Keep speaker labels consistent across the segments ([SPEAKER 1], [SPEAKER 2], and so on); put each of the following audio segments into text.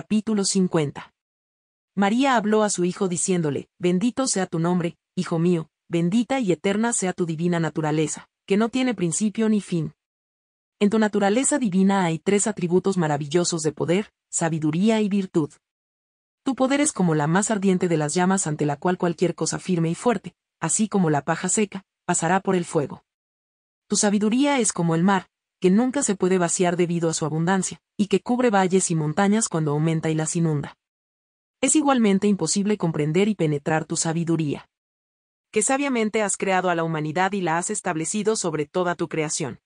[SPEAKER 1] Capítulo 50. María habló a su hijo diciéndole, Bendito sea tu nombre, hijo mío, bendita y eterna sea tu divina naturaleza, que no tiene principio ni fin. En tu naturaleza divina hay tres atributos maravillosos de poder, sabiduría y virtud. Tu poder es como la más ardiente de las llamas ante la cual cualquier cosa firme y fuerte, así como la paja seca, pasará por el fuego. Tu sabiduría es como el mar, que nunca se puede vaciar debido a su abundancia, y que cubre valles y montañas cuando aumenta y las inunda. Es igualmente imposible comprender y penetrar tu sabiduría. Que sabiamente has creado a la humanidad y la has establecido sobre toda tu creación.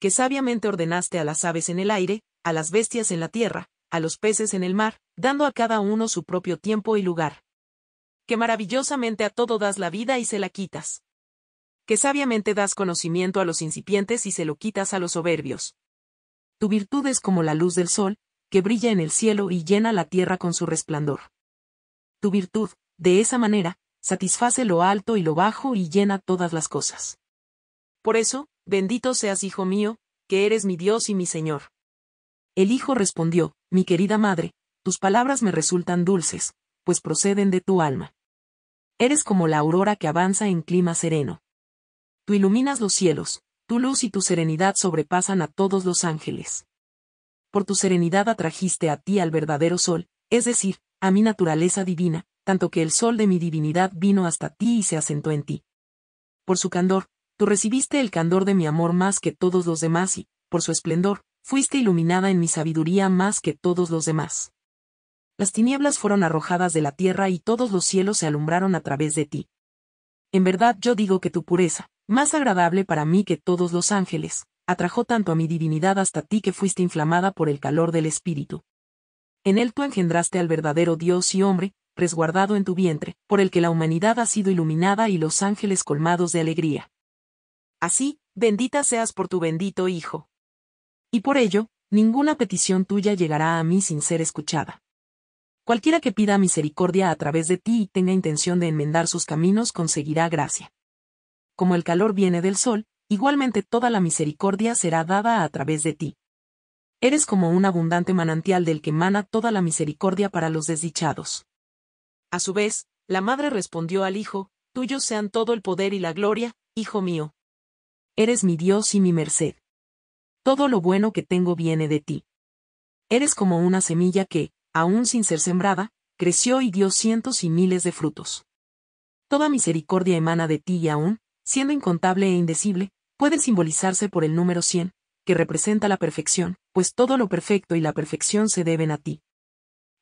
[SPEAKER 1] Que sabiamente ordenaste a las aves en el aire, a las bestias en la tierra, a los peces en el mar, dando a cada uno su propio tiempo y lugar. Que maravillosamente a todo das la vida y se la quitas que sabiamente das conocimiento a los incipientes y se lo quitas a los soberbios. Tu virtud es como la luz del sol, que brilla en el cielo y llena la tierra con su resplandor. Tu virtud, de esa manera, satisface lo alto y lo bajo y llena todas las cosas. Por eso, bendito seas, hijo mío, que eres mi Dios y mi Señor. El hijo respondió, mi querida madre, tus palabras me resultan dulces, pues proceden de tu alma. Eres como la aurora que avanza en clima sereno. Tú iluminas los cielos, tu luz y tu serenidad sobrepasan a todos los ángeles. Por tu serenidad atrajiste a ti al verdadero sol, es decir, a mi naturaleza divina, tanto que el sol de mi divinidad vino hasta ti y se asentó en ti. Por su candor, tú recibiste el candor de mi amor más que todos los demás y, por su esplendor, fuiste iluminada en mi sabiduría más que todos los demás. Las tinieblas fueron arrojadas de la tierra y todos los cielos se alumbraron a través de ti. En verdad yo digo que tu pureza, más agradable para mí que todos los ángeles, atrajo tanto a mi divinidad hasta ti que fuiste inflamada por el calor del espíritu. En él tú engendraste al verdadero Dios y hombre, resguardado en tu vientre, por el que la humanidad ha sido iluminada y los ángeles colmados de alegría. Así, bendita seas por tu bendito Hijo. Y por ello, ninguna petición tuya llegará a mí sin ser escuchada. Cualquiera que pida misericordia a través de ti y tenga intención de enmendar sus caminos conseguirá gracia como el calor viene del sol, igualmente toda la misericordia será dada a través de ti. Eres como un abundante manantial del que mana toda la misericordia para los desdichados. A su vez, la madre respondió al hijo, Tuyo sean todo el poder y la gloria, hijo mío. Eres mi Dios y mi merced. Todo lo bueno que tengo viene de ti. Eres como una semilla que, aún sin ser sembrada, creció y dio cientos y miles de frutos. Toda misericordia emana de ti y aún, siendo incontable e indecible, puede simbolizarse por el número 100, que representa la perfección, pues todo lo perfecto y la perfección se deben a ti.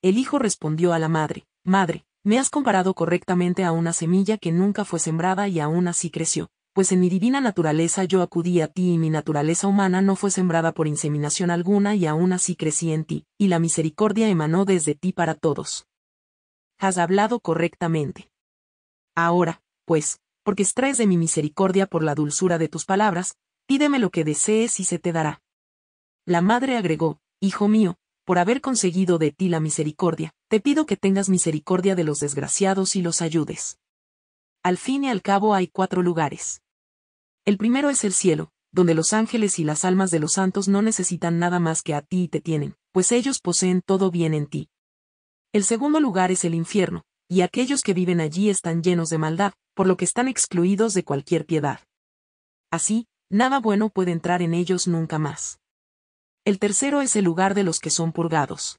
[SPEAKER 1] El hijo respondió a la madre, Madre, me has comparado correctamente a una semilla que nunca fue sembrada y aún así creció, pues en mi divina naturaleza yo acudí a ti y mi naturaleza humana no fue sembrada por inseminación alguna y aún así crecí en ti, y la misericordia emanó desde ti para todos. Has hablado correctamente. Ahora, pues, porque extraes de mi misericordia por la dulzura de tus palabras, pídeme lo que desees y se te dará. La madre agregó, Hijo mío, por haber conseguido de ti la misericordia, te pido que tengas misericordia de los desgraciados y los ayudes. Al fin y al cabo hay cuatro lugares. El primero es el cielo, donde los ángeles y las almas de los santos no necesitan nada más que a ti y te tienen, pues ellos poseen todo bien en ti. El segundo lugar es el infierno, y aquellos que viven allí están llenos de maldad, por lo que están excluidos de cualquier piedad. Así, nada bueno puede entrar en ellos nunca más. El tercero es el lugar de los que son purgados.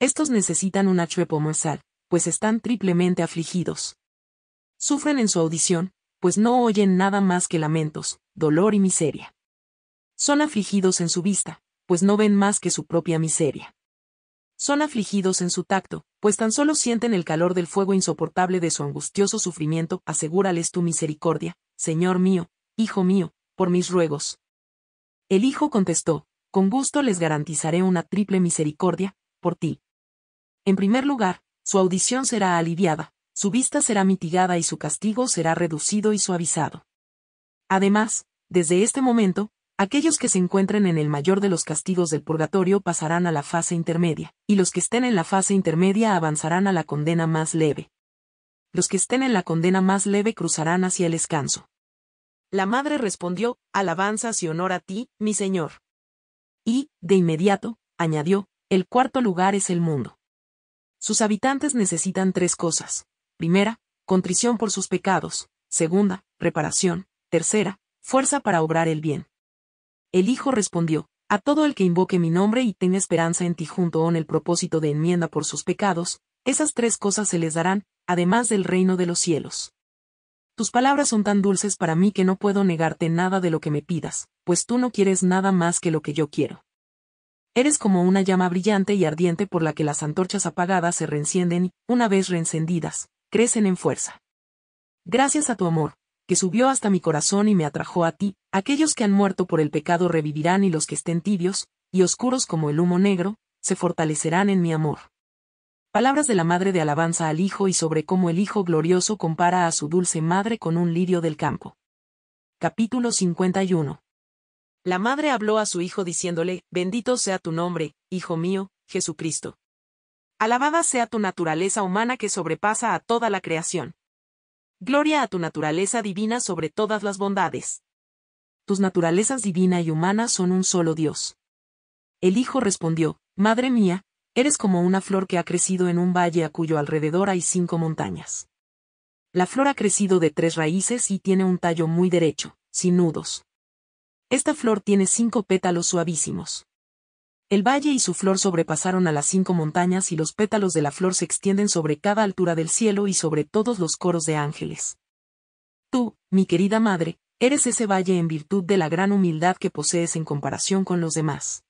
[SPEAKER 1] Estos necesitan un mensal, pues están triplemente afligidos. Sufren en su audición, pues no oyen nada más que lamentos, dolor y miseria. Son afligidos en su vista, pues no ven más que su propia miseria. Son afligidos en su tacto, pues tan solo sienten el calor del fuego insoportable de su angustioso sufrimiento, asegúrales tu misericordia, Señor mío, Hijo mío, por mis ruegos. El Hijo contestó, con gusto les garantizaré una triple misericordia, por ti. En primer lugar, su audición será aliviada, su vista será mitigada y su castigo será reducido y suavizado. Además, desde este momento, Aquellos que se encuentren en el mayor de los castigos del purgatorio pasarán a la fase intermedia, y los que estén en la fase intermedia avanzarán a la condena más leve. Los que estén en la condena más leve cruzarán hacia el descanso. La madre respondió, Alabanzas y honor a ti, mi señor. Y, de inmediato, añadió, el cuarto lugar es el mundo. Sus habitantes necesitan tres cosas. Primera, contrición por sus pecados. Segunda, reparación. Tercera, fuerza para obrar el bien. El Hijo respondió, A todo el que invoque mi nombre y tenga esperanza en ti junto con el propósito de enmienda por sus pecados, esas tres cosas se les darán, además del reino de los cielos. Tus palabras son tan dulces para mí que no puedo negarte nada de lo que me pidas, pues tú no quieres nada más que lo que yo quiero. Eres como una llama brillante y ardiente por la que las antorchas apagadas se reencienden y, una vez reencendidas, crecen en fuerza. Gracias a tu amor, que subió hasta mi corazón y me atrajo a ti, aquellos que han muerto por el pecado revivirán y los que estén tibios, y oscuros como el humo negro, se fortalecerán en mi amor. Palabras de la madre de alabanza al hijo y sobre cómo el hijo glorioso compara a su dulce madre con un lirio del campo. Capítulo 51 La madre habló a su hijo diciéndole, Bendito sea tu nombre, hijo mío, Jesucristo. Alabada sea tu naturaleza humana que sobrepasa a toda la creación. Gloria a tu naturaleza divina sobre todas las bondades. Tus naturalezas divina y humana son un solo Dios. El hijo respondió, Madre mía, eres como una flor que ha crecido en un valle a cuyo alrededor hay cinco montañas. La flor ha crecido de tres raíces y tiene un tallo muy derecho, sin nudos. Esta flor tiene cinco pétalos suavísimos. El valle y su flor sobrepasaron a las cinco montañas y los pétalos de la flor se extienden sobre cada altura del cielo y sobre todos los coros de ángeles. Tú, mi querida madre, eres ese valle en virtud de la gran humildad que posees en comparación con los demás.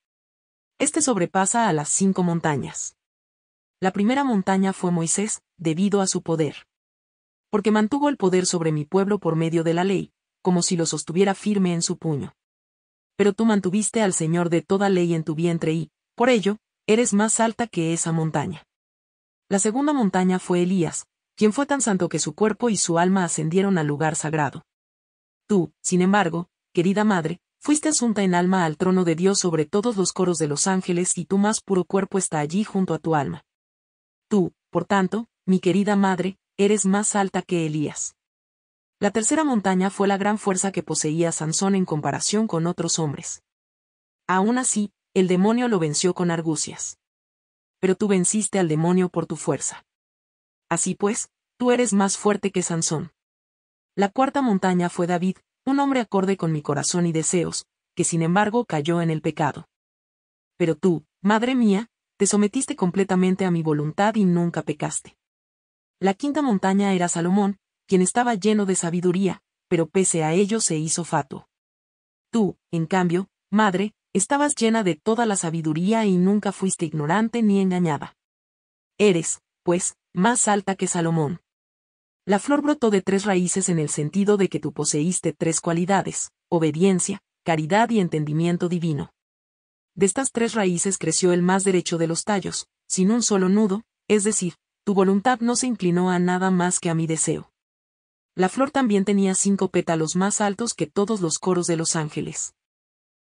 [SPEAKER 1] Este sobrepasa a las cinco montañas. La primera montaña fue Moisés, debido a su poder. Porque mantuvo el poder sobre mi pueblo por medio de la ley, como si lo sostuviera firme en su puño pero tú mantuviste al Señor de toda ley en tu vientre y, por ello, eres más alta que esa montaña. La segunda montaña fue Elías, quien fue tan santo que su cuerpo y su alma ascendieron al lugar sagrado. Tú, sin embargo, querida madre, fuiste asunta en alma al trono de Dios sobre todos los coros de los ángeles y tu más puro cuerpo está allí junto a tu alma. Tú, por tanto, mi querida madre, eres más alta que Elías. La tercera montaña fue la gran fuerza que poseía Sansón en comparación con otros hombres. Aún así, el demonio lo venció con argucias. Pero tú venciste al demonio por tu fuerza. Así pues, tú eres más fuerte que Sansón. La cuarta montaña fue David, un hombre acorde con mi corazón y deseos, que sin embargo cayó en el pecado. Pero tú, madre mía, te sometiste completamente a mi voluntad y nunca pecaste. La quinta montaña era Salomón, quien estaba lleno de sabiduría, pero pese a ello se hizo fatuo. Tú, en cambio, madre, estabas llena de toda la sabiduría y nunca fuiste ignorante ni engañada. Eres, pues, más alta que Salomón. La flor brotó de tres raíces en el sentido de que tú poseíste tres cualidades, obediencia, caridad y entendimiento divino. De estas tres raíces creció el más derecho de los tallos, sin un solo nudo, es decir, tu voluntad no se inclinó a nada más que a mi deseo. La flor también tenía cinco pétalos más altos que todos los coros de los ángeles.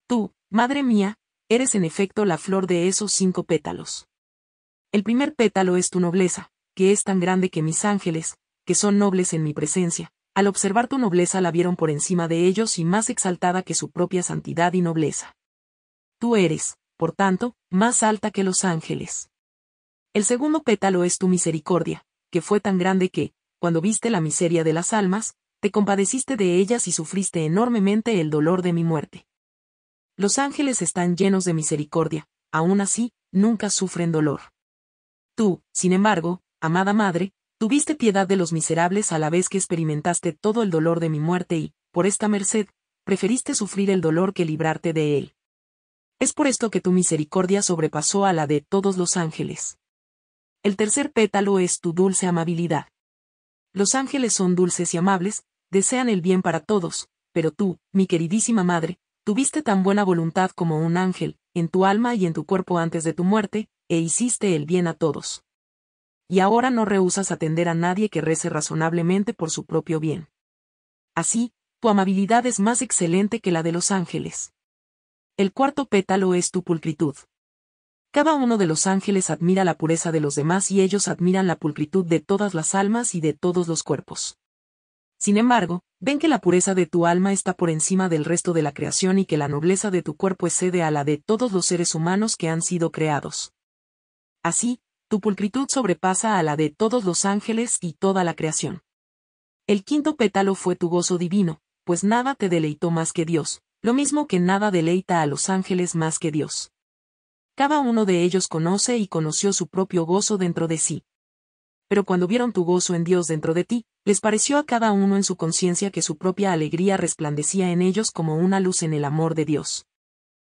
[SPEAKER 1] Tú, madre mía, eres en efecto la flor de esos cinco pétalos. El primer pétalo es tu nobleza, que es tan grande que mis ángeles, que son nobles en mi presencia, al observar tu nobleza la vieron por encima de ellos y más exaltada que su propia santidad y nobleza. Tú eres, por tanto, más alta que los ángeles. El segundo pétalo es tu misericordia, que fue tan grande que, cuando viste la miseria de las almas, te compadeciste de ellas y sufriste enormemente el dolor de mi muerte. Los ángeles están llenos de misericordia, aún así, nunca sufren dolor. Tú, sin embargo, amada madre, tuviste piedad de los miserables a la vez que experimentaste todo el dolor de mi muerte y, por esta merced, preferiste sufrir el dolor que librarte de él. Es por esto que tu misericordia sobrepasó a la de todos los ángeles. El tercer pétalo es tu dulce amabilidad. Los ángeles son dulces y amables, desean el bien para todos, pero tú, mi queridísima madre, tuviste tan buena voluntad como un ángel, en tu alma y en tu cuerpo antes de tu muerte, e hiciste el bien a todos. Y ahora no rehusas atender a nadie que rece razonablemente por su propio bien. Así, tu amabilidad es más excelente que la de los ángeles. El cuarto pétalo es tu pulcritud. Cada uno de los ángeles admira la pureza de los demás y ellos admiran la pulcritud de todas las almas y de todos los cuerpos. Sin embargo, ven que la pureza de tu alma está por encima del resto de la creación y que la nobleza de tu cuerpo excede a la de todos los seres humanos que han sido creados. Así, tu pulcritud sobrepasa a la de todos los ángeles y toda la creación. El quinto pétalo fue tu gozo divino, pues nada te deleitó más que Dios, lo mismo que nada deleita a los ángeles más que Dios. Cada uno de ellos conoce y conoció su propio gozo dentro de sí. Pero cuando vieron tu gozo en Dios dentro de ti, les pareció a cada uno en su conciencia que su propia alegría resplandecía en ellos como una luz en el amor de Dios.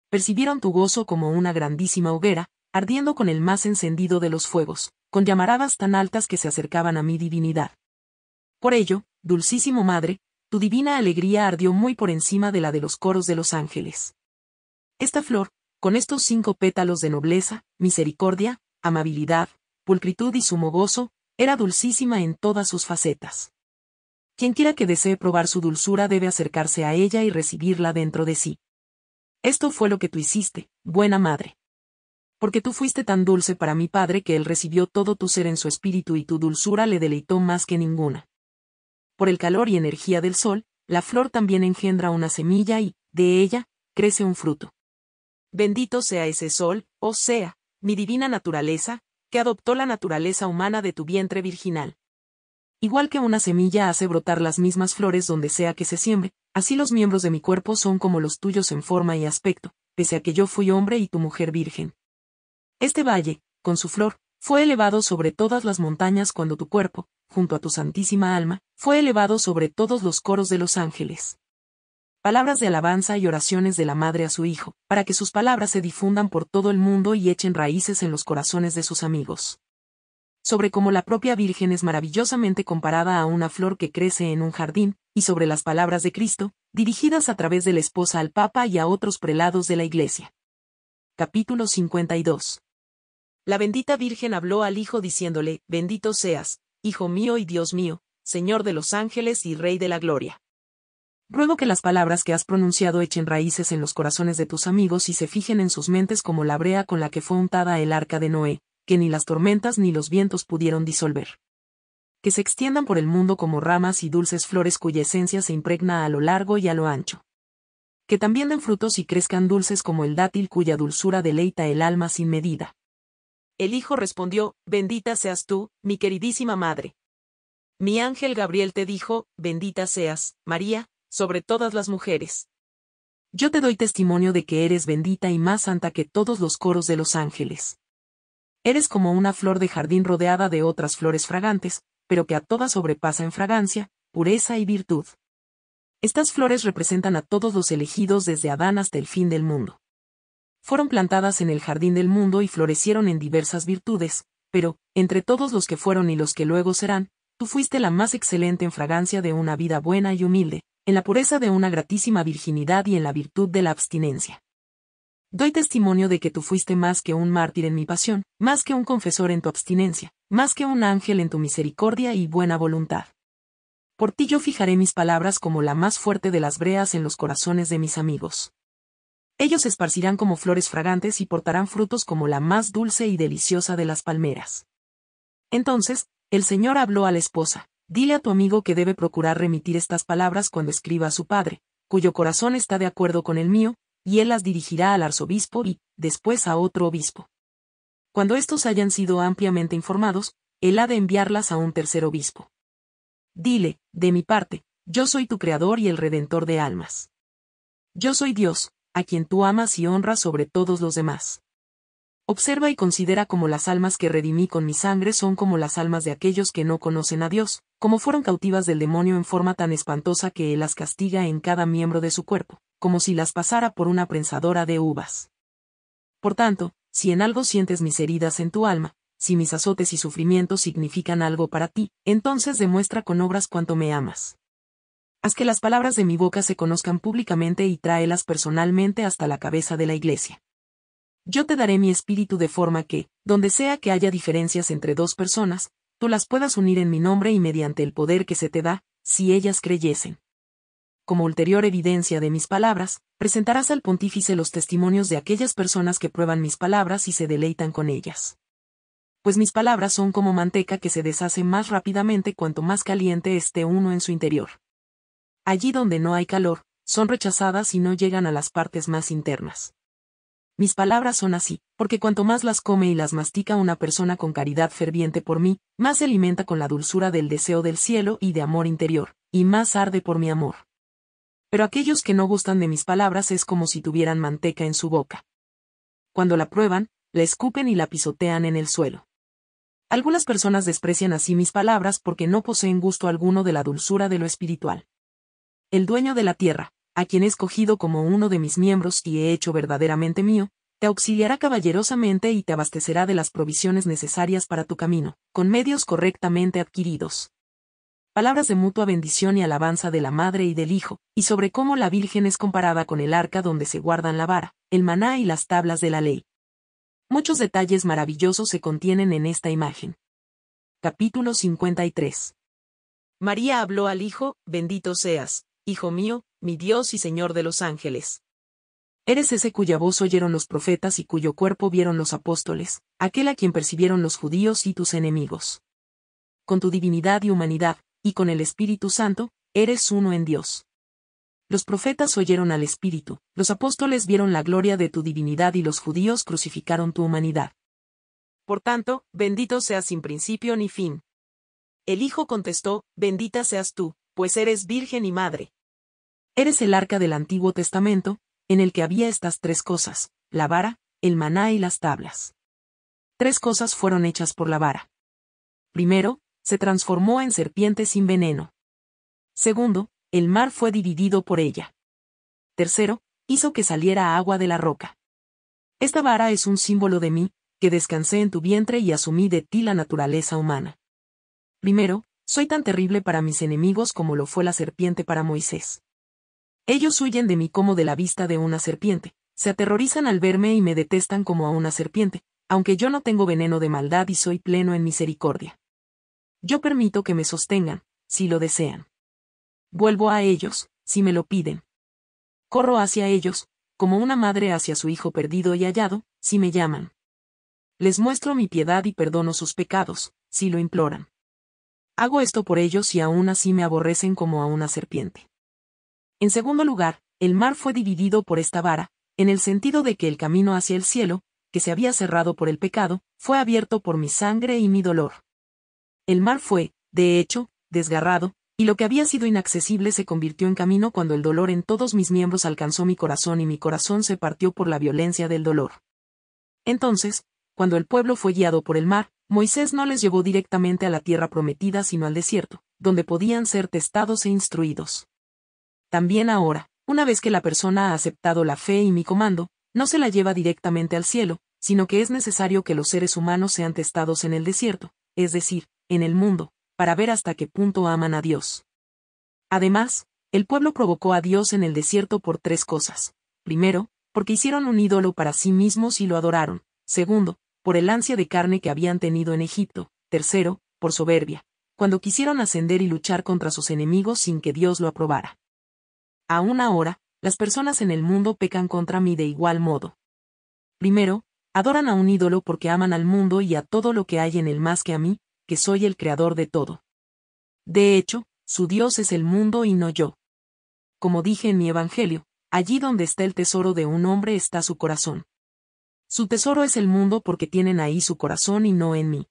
[SPEAKER 1] Percibieron tu gozo como una grandísima hoguera, ardiendo con el más encendido de los fuegos, con llamaradas tan altas que se acercaban a mi divinidad. Por ello, dulcísimo Madre, tu divina alegría ardió muy por encima de la de los coros de los ángeles. Esta flor, con estos cinco pétalos de nobleza, misericordia, amabilidad, pulcritud y sumo gozo, era dulcísima en todas sus facetas. Quien quiera que desee probar su dulzura debe acercarse a ella y recibirla dentro de sí. Esto fue lo que tú hiciste, buena madre. Porque tú fuiste tan dulce para mi padre que él recibió todo tu ser en su espíritu y tu dulzura le deleitó más que ninguna. Por el calor y energía del sol, la flor también engendra una semilla y, de ella, crece un fruto. Bendito sea ese sol, o oh sea, mi divina naturaleza, que adoptó la naturaleza humana de tu vientre virginal. Igual que una semilla hace brotar las mismas flores donde sea que se siembre, así los miembros de mi cuerpo son como los tuyos en forma y aspecto, pese a que yo fui hombre y tu mujer virgen. Este valle, con su flor, fue elevado sobre todas las montañas cuando tu cuerpo, junto a tu santísima alma, fue elevado sobre todos los coros de los ángeles palabras de alabanza y oraciones de la madre a su hijo, para que sus palabras se difundan por todo el mundo y echen raíces en los corazones de sus amigos. Sobre cómo la propia Virgen es maravillosamente comparada a una flor que crece en un jardín, y sobre las palabras de Cristo, dirigidas a través de la esposa al Papa y a otros prelados de la Iglesia. Capítulo 52 La bendita Virgen habló al Hijo diciéndole, Bendito seas, Hijo mío y Dios mío, Señor de los ángeles y Rey de la gloria. Ruego que las palabras que has pronunciado echen raíces en los corazones de tus amigos y se fijen en sus mentes como la brea con la que fue untada el arca de Noé, que ni las tormentas ni los vientos pudieron disolver. Que se extiendan por el mundo como ramas y dulces flores cuya esencia se impregna a lo largo y a lo ancho. Que también den frutos y crezcan dulces como el dátil cuya dulzura deleita el alma sin medida. El hijo respondió, Bendita seas tú, mi queridísima madre. Mi ángel Gabriel te dijo, Bendita seas, María, sobre todas las mujeres. Yo te doy testimonio de que eres bendita y más santa que todos los coros de los ángeles. Eres como una flor de jardín rodeada de otras flores fragantes, pero que a todas sobrepasa en fragancia, pureza y virtud. Estas flores representan a todos los elegidos desde Adán hasta el fin del mundo. Fueron plantadas en el jardín del mundo y florecieron en diversas virtudes, pero, entre todos los que fueron y los que luego serán, tú fuiste la más excelente en fragancia de una vida buena y humilde, en la pureza de una gratísima virginidad y en la virtud de la abstinencia. Doy testimonio de que tú fuiste más que un mártir en mi pasión, más que un confesor en tu abstinencia, más que un ángel en tu misericordia y buena voluntad. Por ti yo fijaré mis palabras como la más fuerte de las breas en los corazones de mis amigos. Ellos esparcirán como flores fragantes y portarán frutos como la más dulce y deliciosa de las palmeras. Entonces, el Señor habló a la esposa, Dile a tu amigo que debe procurar remitir estas palabras cuando escriba a su padre, cuyo corazón está de acuerdo con el mío, y él las dirigirá al arzobispo y, después, a otro obispo. Cuando estos hayan sido ampliamente informados, él ha de enviarlas a un tercer obispo. Dile, de mi parte, yo soy tu creador y el redentor de almas. Yo soy Dios, a quien tú amas y honras sobre todos los demás. Observa y considera cómo las almas que redimí con mi sangre son como las almas de aquellos que no conocen a Dios, como fueron cautivas del demonio en forma tan espantosa que él las castiga en cada miembro de su cuerpo, como si las pasara por una prensadora de uvas. Por tanto, si en algo sientes mis heridas en tu alma, si mis azotes y sufrimientos significan algo para ti, entonces demuestra con obras cuánto me amas. Haz que las palabras de mi boca se conozcan públicamente y tráelas personalmente hasta la cabeza de la iglesia. Yo te daré mi espíritu de forma que, donde sea que haya diferencias entre dos personas, tú las puedas unir en mi nombre y mediante el poder que se te da, si ellas creyesen. Como ulterior evidencia de mis palabras, presentarás al pontífice los testimonios de aquellas personas que prueban mis palabras y se deleitan con ellas. Pues mis palabras son como manteca que se deshace más rápidamente cuanto más caliente esté uno en su interior. Allí donde no hay calor, son rechazadas y no llegan a las partes más internas. Mis palabras son así, porque cuanto más las come y las mastica una persona con caridad ferviente por mí, más se alimenta con la dulzura del deseo del cielo y de amor interior, y más arde por mi amor. Pero aquellos que no gustan de mis palabras es como si tuvieran manteca en su boca. Cuando la prueban, la escupen y la pisotean en el suelo. Algunas personas desprecian así mis palabras porque no poseen gusto alguno de la dulzura de lo espiritual. El dueño de la tierra, a quien he escogido como uno de mis miembros y he hecho verdaderamente mío, te auxiliará caballerosamente y te abastecerá de las provisiones necesarias para tu camino, con medios correctamente adquiridos. Palabras de mutua bendición y alabanza de la Madre y del Hijo, y sobre cómo la Virgen es comparada con el arca donde se guardan la vara, el maná y las tablas de la ley. Muchos detalles maravillosos se contienen en esta imagen. Capítulo 53 María habló al Hijo, bendito seas, Hijo mío, mi Dios y Señor de los ángeles. Eres ese cuya voz oyeron los profetas y cuyo cuerpo vieron los apóstoles, aquel a quien percibieron los judíos y tus enemigos. Con tu divinidad y humanidad, y con el Espíritu Santo, eres uno en Dios. Los profetas oyeron al Espíritu, los apóstoles vieron la gloria de tu divinidad y los judíos crucificaron tu humanidad. Por tanto, bendito seas sin principio ni fin. El Hijo contestó, bendita seas tú, pues eres virgen y madre, Eres el arca del Antiguo Testamento, en el que había estas tres cosas, la vara, el maná y las tablas. Tres cosas fueron hechas por la vara. Primero, se transformó en serpiente sin veneno. Segundo, el mar fue dividido por ella. Tercero, hizo que saliera agua de la roca. Esta vara es un símbolo de mí, que descansé en tu vientre y asumí de ti la naturaleza humana. Primero, soy tan terrible para mis enemigos como lo fue la serpiente para Moisés. Ellos huyen de mí como de la vista de una serpiente, se aterrorizan al verme y me detestan como a una serpiente, aunque yo no tengo veneno de maldad y soy pleno en misericordia. Yo permito que me sostengan, si lo desean. Vuelvo a ellos, si me lo piden. Corro hacia ellos, como una madre hacia su hijo perdido y hallado, si me llaman. Les muestro mi piedad y perdono sus pecados, si lo imploran. Hago esto por ellos y aún así me aborrecen como a una serpiente. En segundo lugar, el mar fue dividido por esta vara, en el sentido de que el camino hacia el cielo, que se había cerrado por el pecado, fue abierto por mi sangre y mi dolor. El mar fue, de hecho, desgarrado, y lo que había sido inaccesible se convirtió en camino cuando el dolor en todos mis miembros alcanzó mi corazón y mi corazón se partió por la violencia del dolor. Entonces, cuando el pueblo fue guiado por el mar, Moisés no les llevó directamente a la tierra prometida sino al desierto, donde podían ser testados e instruidos. También ahora, una vez que la persona ha aceptado la fe y mi comando, no se la lleva directamente al cielo, sino que es necesario que los seres humanos sean testados en el desierto, es decir, en el mundo, para ver hasta qué punto aman a Dios. Además, el pueblo provocó a Dios en el desierto por tres cosas. Primero, porque hicieron un ídolo para sí mismos y lo adoraron. Segundo, por el ansia de carne que habían tenido en Egipto. Tercero, por soberbia, cuando quisieron ascender y luchar contra sus enemigos sin que Dios lo aprobara. Aún ahora, las personas en el mundo pecan contra mí de igual modo. Primero, adoran a un ídolo porque aman al mundo y a todo lo que hay en él más que a mí, que soy el creador de todo. De hecho, su Dios es el mundo y no yo. Como dije en mi Evangelio, allí donde está el tesoro de un hombre está su corazón. Su tesoro es el mundo porque tienen ahí su corazón y no en mí.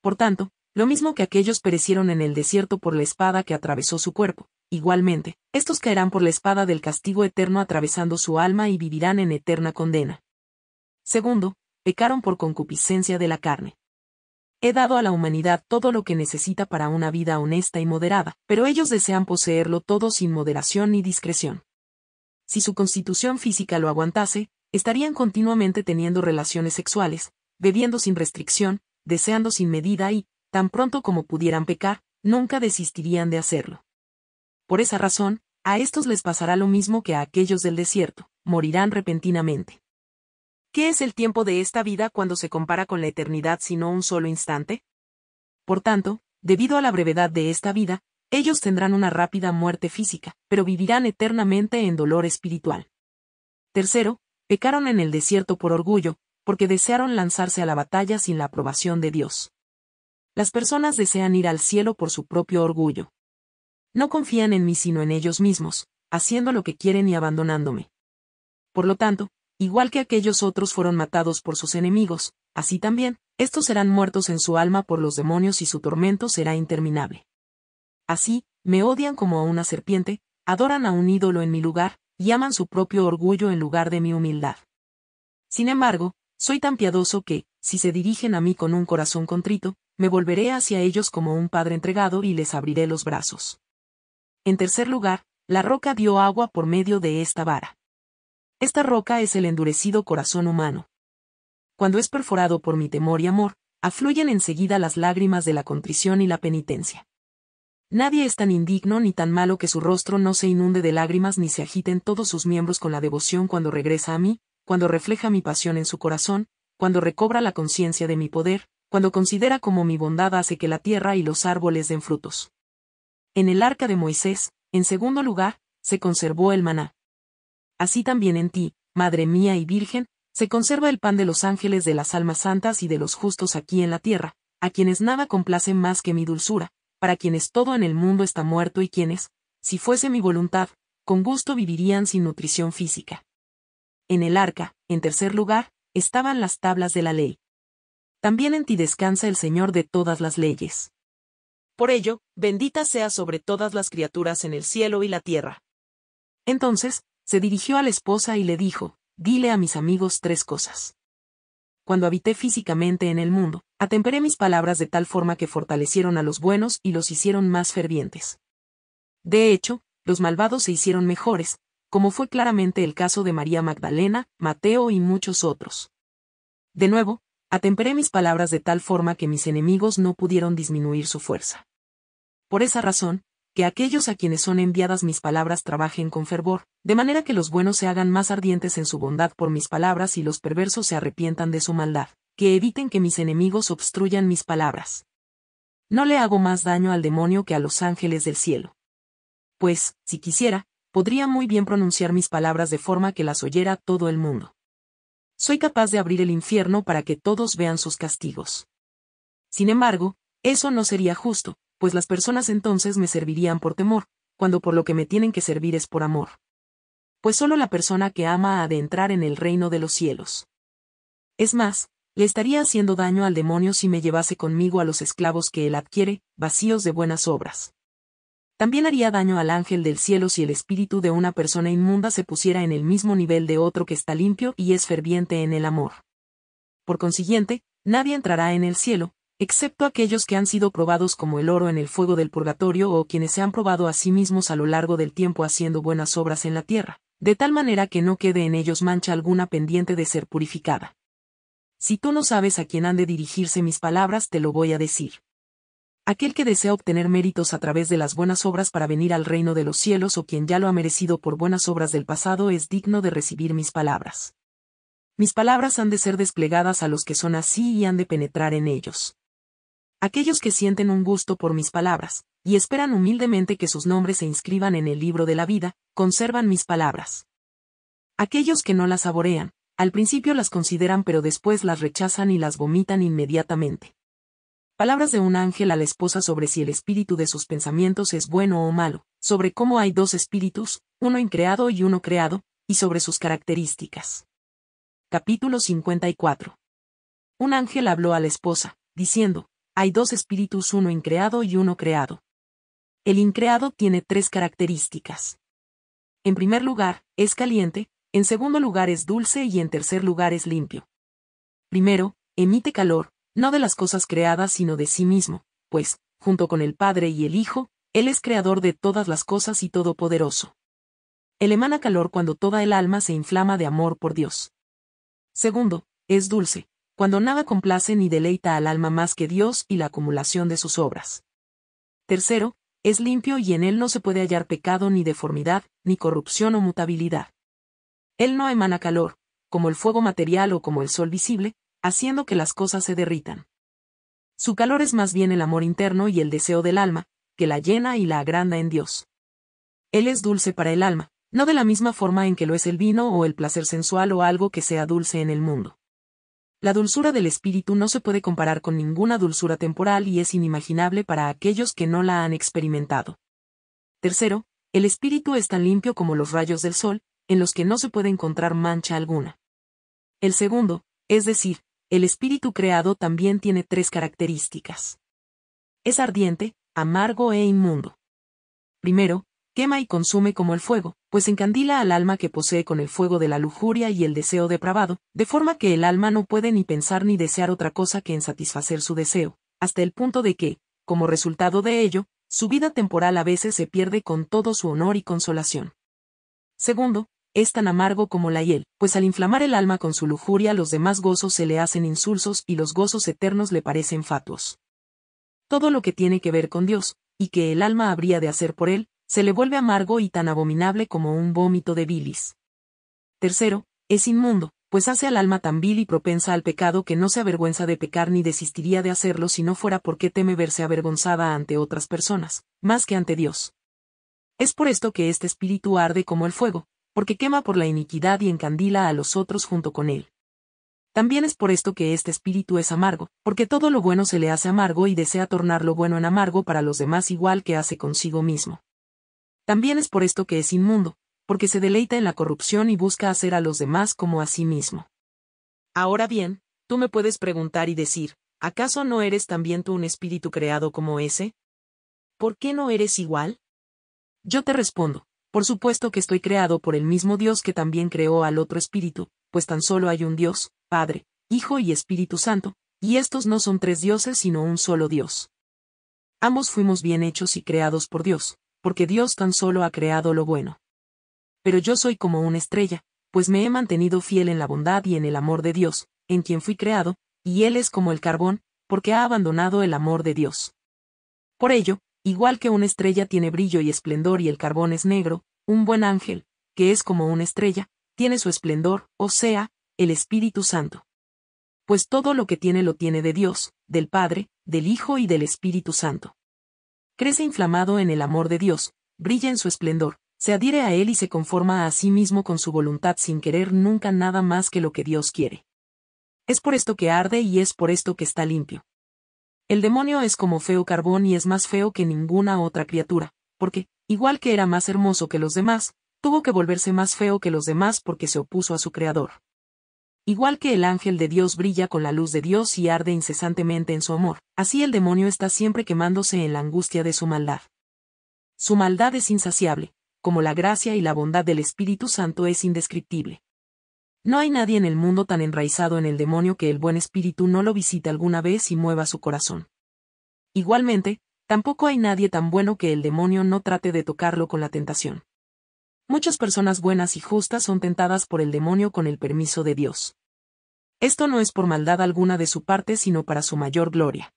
[SPEAKER 1] Por tanto, lo mismo que aquellos perecieron en el desierto por la espada que atravesó su cuerpo, Igualmente, estos caerán por la espada del castigo eterno atravesando su alma y vivirán en eterna condena. Segundo, pecaron por concupiscencia de la carne. He dado a la humanidad todo lo que necesita para una vida honesta y moderada, pero ellos desean poseerlo todo sin moderación ni discreción. Si su constitución física lo aguantase, estarían continuamente teniendo relaciones sexuales, bebiendo sin restricción, deseando sin medida y, tan pronto como pudieran pecar, nunca desistirían de hacerlo. Por esa razón, a estos les pasará lo mismo que a aquellos del desierto, morirán repentinamente. ¿Qué es el tiempo de esta vida cuando se compara con la eternidad sino un solo instante? Por tanto, debido a la brevedad de esta vida, ellos tendrán una rápida muerte física, pero vivirán eternamente en dolor espiritual. Tercero, pecaron en el desierto por orgullo, porque desearon lanzarse a la batalla sin la aprobación de Dios. Las personas desean ir al cielo por su propio orgullo. No confían en mí sino en ellos mismos, haciendo lo que quieren y abandonándome. Por lo tanto, igual que aquellos otros fueron matados por sus enemigos, así también, estos serán muertos en su alma por los demonios y su tormento será interminable. Así, me odian como a una serpiente, adoran a un ídolo en mi lugar, y aman su propio orgullo en lugar de mi humildad. Sin embargo, soy tan piadoso que, si se dirigen a mí con un corazón contrito, me volveré hacia ellos como un padre entregado y les abriré los brazos. En tercer lugar, la roca dio agua por medio de esta vara. Esta roca es el endurecido corazón humano. Cuando es perforado por mi temor y amor, afluyen enseguida las lágrimas de la contrición y la penitencia. Nadie es tan indigno ni tan malo que su rostro no se inunde de lágrimas ni se agiten todos sus miembros con la devoción cuando regresa a mí, cuando refleja mi pasión en su corazón, cuando recobra la conciencia de mi poder, cuando considera cómo mi bondad hace que la tierra y los árboles den frutos. En el arca de Moisés, en segundo lugar, se conservó el maná. Así también en ti, Madre mía y Virgen, se conserva el pan de los ángeles de las almas santas y de los justos aquí en la tierra, a quienes nada complace más que mi dulzura, para quienes todo en el mundo está muerto y quienes, si fuese mi voluntad, con gusto vivirían sin nutrición física. En el arca, en tercer lugar, estaban las tablas de la ley. También en ti descansa el Señor de todas las leyes. Por ello, bendita sea sobre todas las criaturas en el cielo y la tierra. Entonces, se dirigió a la esposa y le dijo, dile a mis amigos tres cosas. Cuando habité físicamente en el mundo, atemperé mis palabras de tal forma que fortalecieron a los buenos y los hicieron más fervientes. De hecho, los malvados se hicieron mejores, como fue claramente el caso de María Magdalena, Mateo y muchos otros. De nuevo, Atemperé mis palabras de tal forma que mis enemigos no pudieron disminuir su fuerza. Por esa razón, que aquellos a quienes son enviadas mis palabras trabajen con fervor, de manera que los buenos se hagan más ardientes en su bondad por mis palabras y los perversos se arrepientan de su maldad, que eviten que mis enemigos obstruyan mis palabras. No le hago más daño al demonio que a los ángeles del cielo. Pues, si quisiera, podría muy bien pronunciar mis palabras de forma que las oyera todo el mundo soy capaz de abrir el infierno para que todos vean sus castigos. Sin embargo, eso no sería justo, pues las personas entonces me servirían por temor, cuando por lo que me tienen que servir es por amor. Pues solo la persona que ama ha de entrar en el reino de los cielos. Es más, le estaría haciendo daño al demonio si me llevase conmigo a los esclavos que él adquiere, vacíos de buenas obras. También haría daño al ángel del cielo si el espíritu de una persona inmunda se pusiera en el mismo nivel de otro que está limpio y es ferviente en el amor. Por consiguiente, nadie entrará en el cielo, excepto aquellos que han sido probados como el oro en el fuego del purgatorio o quienes se han probado a sí mismos a lo largo del tiempo haciendo buenas obras en la tierra, de tal manera que no quede en ellos mancha alguna pendiente de ser purificada. Si tú no sabes a quién han de dirigirse mis palabras, te lo voy a decir aquel que desea obtener méritos a través de las buenas obras para venir al reino de los cielos o quien ya lo ha merecido por buenas obras del pasado es digno de recibir mis palabras. Mis palabras han de ser desplegadas a los que son así y han de penetrar en ellos. Aquellos que sienten un gusto por mis palabras, y esperan humildemente que sus nombres se inscriban en el libro de la vida, conservan mis palabras. Aquellos que no las saborean, al principio las consideran pero después las rechazan y las vomitan inmediatamente. Palabras de un ángel a la esposa sobre si el espíritu de sus pensamientos es bueno o malo, sobre cómo hay dos espíritus, uno increado y uno creado, y sobre sus características. Capítulo 54. Un ángel habló a la esposa, diciendo, hay dos espíritus uno increado y uno creado. El increado tiene tres características. En primer lugar, es caliente, en segundo lugar es dulce y en tercer lugar es limpio. Primero, emite calor, no de las cosas creadas sino de sí mismo, pues, junto con el Padre y el Hijo, Él es creador de todas las cosas y todopoderoso. Él emana calor cuando toda el alma se inflama de amor por Dios. Segundo, es dulce, cuando nada complace ni deleita al alma más que Dios y la acumulación de sus obras. Tercero, es limpio y en él no se puede hallar pecado ni deformidad, ni corrupción o mutabilidad. Él no emana calor, como el fuego material o como el sol visible, haciendo que las cosas se derritan. Su calor es más bien el amor interno y el deseo del alma, que la llena y la agranda en Dios. Él es dulce para el alma, no de la misma forma en que lo es el vino o el placer sensual o algo que sea dulce en el mundo. La dulzura del espíritu no se puede comparar con ninguna dulzura temporal y es inimaginable para aquellos que no la han experimentado. Tercero, el espíritu es tan limpio como los rayos del sol, en los que no se puede encontrar mancha alguna. El segundo, es decir, el espíritu creado también tiene tres características. Es ardiente, amargo e inmundo. Primero, quema y consume como el fuego, pues encandila al alma que posee con el fuego de la lujuria y el deseo depravado, de forma que el alma no puede ni pensar ni desear otra cosa que en satisfacer su deseo, hasta el punto de que, como resultado de ello, su vida temporal a veces se pierde con todo su honor y consolación. Segundo, es tan amargo como la hiel, pues al inflamar el alma con su lujuria los demás gozos se le hacen insulsos y los gozos eternos le parecen fatuos. Todo lo que tiene que ver con Dios, y que el alma habría de hacer por él, se le vuelve amargo y tan abominable como un vómito de bilis. Tercero, es inmundo, pues hace al alma tan vil y propensa al pecado que no se avergüenza de pecar ni desistiría de hacerlo si no fuera porque teme verse avergonzada ante otras personas, más que ante Dios. Es por esto que este espíritu arde como el fuego, porque quema por la iniquidad y encandila a los otros junto con él. También es por esto que este espíritu es amargo, porque todo lo bueno se le hace amargo y desea tornar lo bueno en amargo para los demás igual que hace consigo mismo. También es por esto que es inmundo, porque se deleita en la corrupción y busca hacer a los demás como a sí mismo. Ahora bien, tú me puedes preguntar y decir, ¿acaso no eres también tú un espíritu creado como ese? ¿Por qué no eres igual? Yo te respondo, por supuesto que estoy creado por el mismo Dios que también creó al otro espíritu, pues tan solo hay un Dios, Padre, Hijo y Espíritu Santo, y estos no son tres dioses sino un solo Dios. Ambos fuimos bien hechos y creados por Dios, porque Dios tan solo ha creado lo bueno. Pero yo soy como una estrella, pues me he mantenido fiel en la bondad y en el amor de Dios, en quien fui creado, y Él es como el carbón, porque ha abandonado el amor de Dios. Por ello, Igual que una estrella tiene brillo y esplendor y el carbón es negro, un buen ángel, que es como una estrella, tiene su esplendor, o sea, el Espíritu Santo. Pues todo lo que tiene lo tiene de Dios, del Padre, del Hijo y del Espíritu Santo. Crece inflamado en el amor de Dios, brilla en su esplendor, se adhiere a Él y se conforma a sí mismo con su voluntad sin querer nunca nada más que lo que Dios quiere. Es por esto que arde y es por esto que está limpio, el demonio es como feo carbón y es más feo que ninguna otra criatura, porque, igual que era más hermoso que los demás, tuvo que volverse más feo que los demás porque se opuso a su creador. Igual que el ángel de Dios brilla con la luz de Dios y arde incesantemente en su amor, así el demonio está siempre quemándose en la angustia de su maldad. Su maldad es insaciable, como la gracia y la bondad del Espíritu Santo es indescriptible. No hay nadie en el mundo tan enraizado en el demonio que el buen espíritu no lo visite alguna vez y mueva su corazón. Igualmente, tampoco hay nadie tan bueno que el demonio no trate de tocarlo con la tentación. Muchas personas buenas y justas son tentadas por el demonio con el permiso de Dios. Esto no es por maldad alguna de su parte sino para su mayor gloria.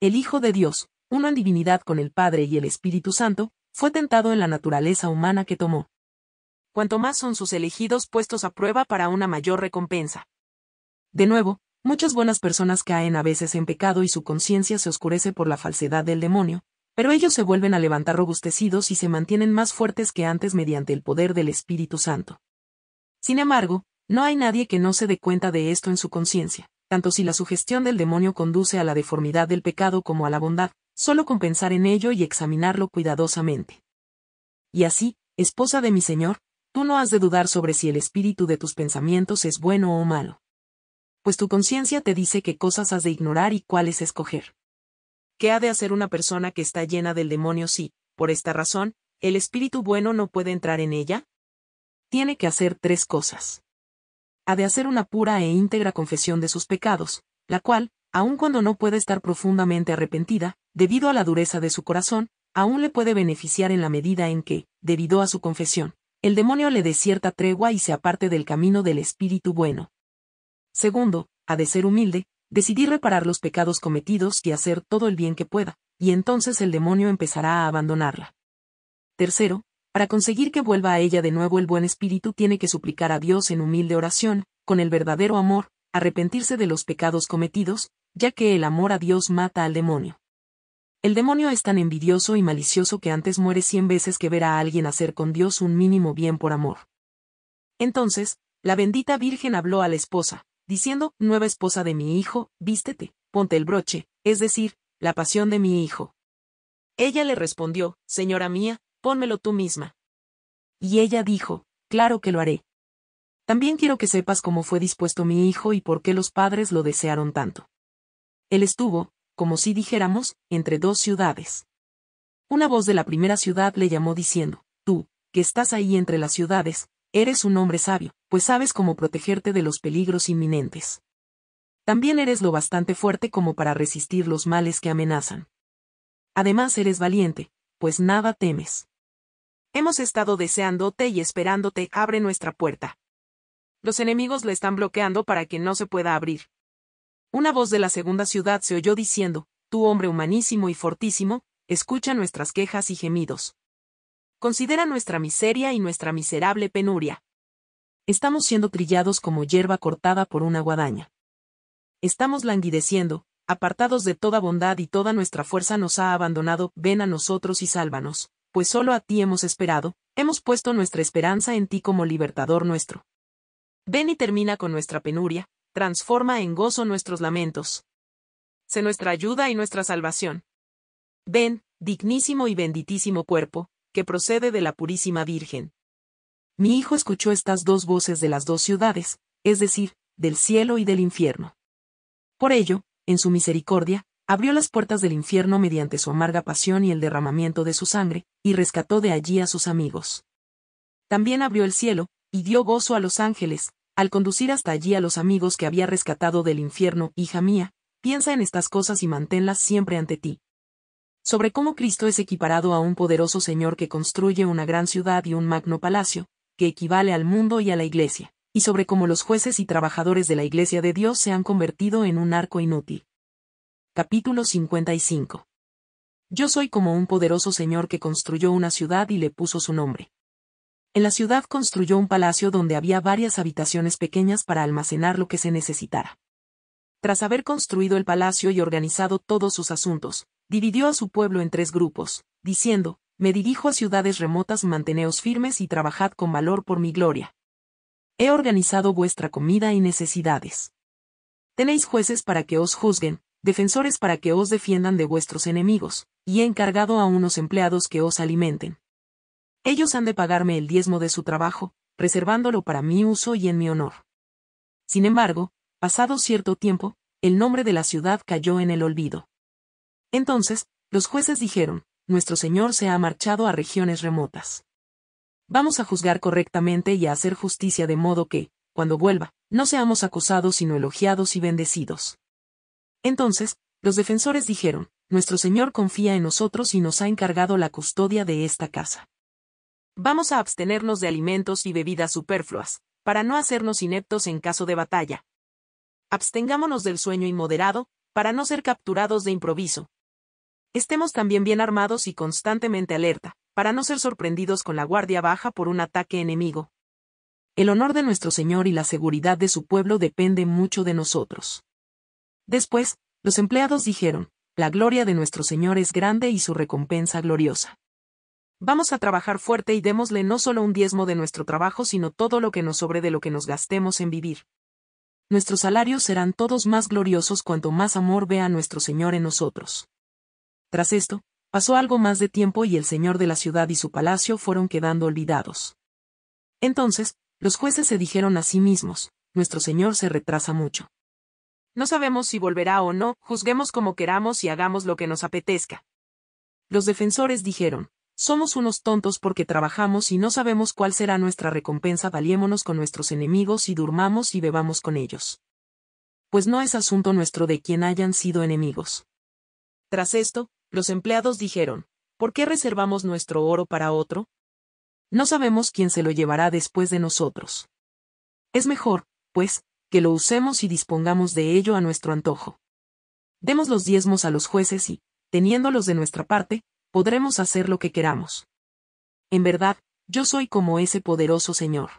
[SPEAKER 1] El Hijo de Dios, uno en divinidad con el Padre y el Espíritu Santo, fue tentado en la naturaleza humana que tomó cuanto más son sus elegidos puestos a prueba para una mayor recompensa. De nuevo, muchas buenas personas caen a veces en pecado y su conciencia se oscurece por la falsedad del demonio, pero ellos se vuelven a levantar robustecidos y se mantienen más fuertes que antes mediante el poder del Espíritu Santo. Sin embargo, no hay nadie que no se dé cuenta de esto en su conciencia, tanto si la sugestión del demonio conduce a la deformidad del pecado como a la bondad, solo con pensar en ello y examinarlo cuidadosamente. Y así, esposa de mi Señor, Tú no has de dudar sobre si el espíritu de tus pensamientos es bueno o malo. Pues tu conciencia te dice qué cosas has de ignorar y cuáles escoger. ¿Qué ha de hacer una persona que está llena del demonio si, por esta razón, el espíritu bueno no puede entrar en ella? Tiene que hacer tres cosas. Ha de hacer una pura e íntegra confesión de sus pecados, la cual, aun cuando no puede estar profundamente arrepentida, debido a la dureza de su corazón, aún le puede beneficiar en la medida en que, debido a su confesión, el demonio le dé cierta tregua y se aparte del camino del espíritu bueno. Segundo, ha de ser humilde, decidir reparar los pecados cometidos y hacer todo el bien que pueda, y entonces el demonio empezará a abandonarla. Tercero, para conseguir que vuelva a ella de nuevo el buen espíritu tiene que suplicar a Dios en humilde oración, con el verdadero amor, arrepentirse de los pecados cometidos, ya que el amor a Dios mata al demonio. El demonio es tan envidioso y malicioso que antes muere cien veces que ver a alguien hacer con Dios un mínimo bien por amor. Entonces, la bendita Virgen habló a la esposa, diciendo, Nueva esposa de mi hijo, vístete, ponte el broche, es decir, la pasión de mi hijo. Ella le respondió, Señora mía, pónmelo tú misma. Y ella dijo, Claro que lo haré. También quiero que sepas cómo fue dispuesto mi hijo y por qué los padres lo desearon tanto. Él estuvo, como si dijéramos, entre dos ciudades. Una voz de la primera ciudad le llamó diciendo, Tú, que estás ahí entre las ciudades, eres un hombre sabio, pues sabes cómo protegerte de los peligros inminentes. También eres lo bastante fuerte como para resistir los males que amenazan. Además eres valiente, pues nada temes. Hemos estado deseándote y esperándote, abre nuestra puerta. Los enemigos la están bloqueando para que no se pueda abrir. Una voz de la segunda ciudad se oyó diciendo, Tú hombre humanísimo y fortísimo, escucha nuestras quejas y gemidos. Considera nuestra miseria y nuestra miserable penuria. Estamos siendo trillados como hierba cortada por una guadaña. Estamos languideciendo, apartados de toda bondad y toda nuestra fuerza nos ha abandonado, ven a nosotros y sálvanos, pues solo a ti hemos esperado, hemos puesto nuestra esperanza en ti como libertador nuestro. Ven y termina con nuestra penuria, transforma en gozo nuestros lamentos. Sé nuestra ayuda y nuestra salvación. Ven, dignísimo y benditísimo cuerpo, que procede de la Purísima Virgen. Mi hijo escuchó estas dos voces de las dos ciudades, es decir, del cielo y del infierno. Por ello, en su misericordia, abrió las puertas del infierno mediante su amarga pasión y el derramamiento de su sangre, y rescató de allí a sus amigos. También abrió el cielo, y dio gozo a los ángeles, al conducir hasta allí a los amigos que había rescatado del infierno, hija mía, piensa en estas cosas y manténlas siempre ante ti. Sobre cómo Cristo es equiparado a un poderoso Señor que construye una gran ciudad y un magno palacio, que equivale al mundo y a la Iglesia, y sobre cómo los jueces y trabajadores de la Iglesia de Dios se han convertido en un arco inútil. Capítulo 55. Yo soy como un poderoso Señor que construyó una ciudad y le puso su nombre. En la ciudad construyó un palacio donde había varias habitaciones pequeñas para almacenar lo que se necesitara. Tras haber construido el palacio y organizado todos sus asuntos, dividió a su pueblo en tres grupos, diciendo, Me dirijo a ciudades remotas, manteneos firmes y trabajad con valor por mi gloria. He organizado vuestra comida y necesidades. Tenéis jueces para que os juzguen, defensores para que os defiendan de vuestros enemigos, y he encargado a unos empleados que os alimenten, ellos han de pagarme el diezmo de su trabajo, reservándolo para mi uso y en mi honor. Sin embargo, pasado cierto tiempo, el nombre de la ciudad cayó en el olvido. Entonces, los jueces dijeron, nuestro Señor se ha marchado a regiones remotas. Vamos a juzgar correctamente y a hacer justicia de modo que, cuando vuelva, no seamos acusados sino elogiados y bendecidos. Entonces, los defensores dijeron, nuestro Señor confía en nosotros y nos ha encargado la custodia de esta casa. Vamos a abstenernos de alimentos y bebidas superfluas, para no hacernos ineptos en caso de batalla. Abstengámonos del sueño inmoderado, para no ser capturados de improviso. Estemos también bien armados y constantemente alerta, para no ser sorprendidos con la guardia baja por un ataque enemigo. El honor de nuestro Señor y la seguridad de su pueblo depende mucho de nosotros. Después, los empleados dijeron, La gloria de nuestro Señor es grande y su recompensa gloriosa. Vamos a trabajar fuerte y démosle no solo un diezmo de nuestro trabajo, sino todo lo que nos sobre de lo que nos gastemos en vivir. Nuestros salarios serán todos más gloriosos cuanto más amor vea nuestro Señor en nosotros. Tras esto, pasó algo más de tiempo y el Señor de la ciudad y su palacio fueron quedando olvidados. Entonces, los jueces se dijeron a sí mismos, nuestro Señor se retrasa mucho. No sabemos si volverá o no, juzguemos como queramos y hagamos lo que nos apetezca. Los defensores dijeron, somos unos tontos porque trabajamos y no sabemos cuál será nuestra recompensa. Valiémonos con nuestros enemigos y durmamos y bebamos con ellos. Pues no es asunto nuestro de quien hayan sido enemigos. Tras esto, los empleados dijeron, ¿por qué reservamos nuestro oro para otro? No sabemos quién se lo llevará después de nosotros. Es mejor, pues, que lo usemos y dispongamos de ello a nuestro antojo. Demos los diezmos a los jueces y, teniéndolos de nuestra parte, podremos hacer lo que queramos. En verdad, yo soy como ese poderoso señor.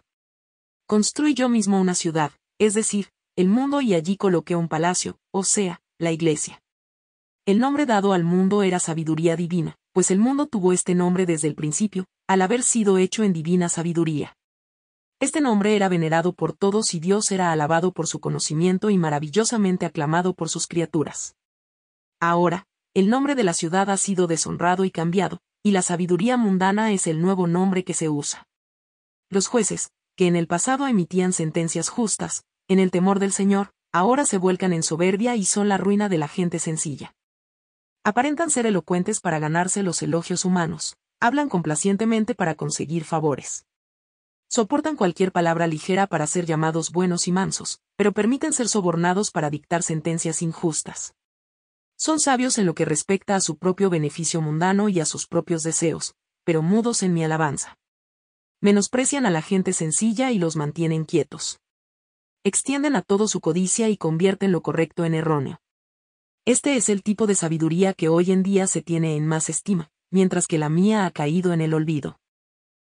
[SPEAKER 1] Construí yo mismo una ciudad, es decir, el mundo y allí coloqué un palacio, o sea, la iglesia. El nombre dado al mundo era sabiduría divina, pues el mundo tuvo este nombre desde el principio, al haber sido hecho en divina sabiduría. Este nombre era venerado por todos y Dios era alabado por su conocimiento y maravillosamente aclamado por sus criaturas. Ahora, el nombre de la ciudad ha sido deshonrado y cambiado, y la sabiduría mundana es el nuevo nombre que se usa. Los jueces, que en el pasado emitían sentencias justas, en el temor del Señor, ahora se vuelcan en soberbia y son la ruina de la gente sencilla. Aparentan ser elocuentes para ganarse los elogios humanos, hablan complacientemente para conseguir favores. Soportan cualquier palabra ligera para ser llamados buenos y mansos, pero permiten ser sobornados para dictar sentencias injustas. Son sabios en lo que respecta a su propio beneficio mundano y a sus propios deseos, pero mudos en mi alabanza. Menosprecian a la gente sencilla y los mantienen quietos. Extienden a todo su codicia y convierten lo correcto en erróneo. Este es el tipo de sabiduría que hoy en día se tiene en más estima, mientras que la mía ha caído en el olvido.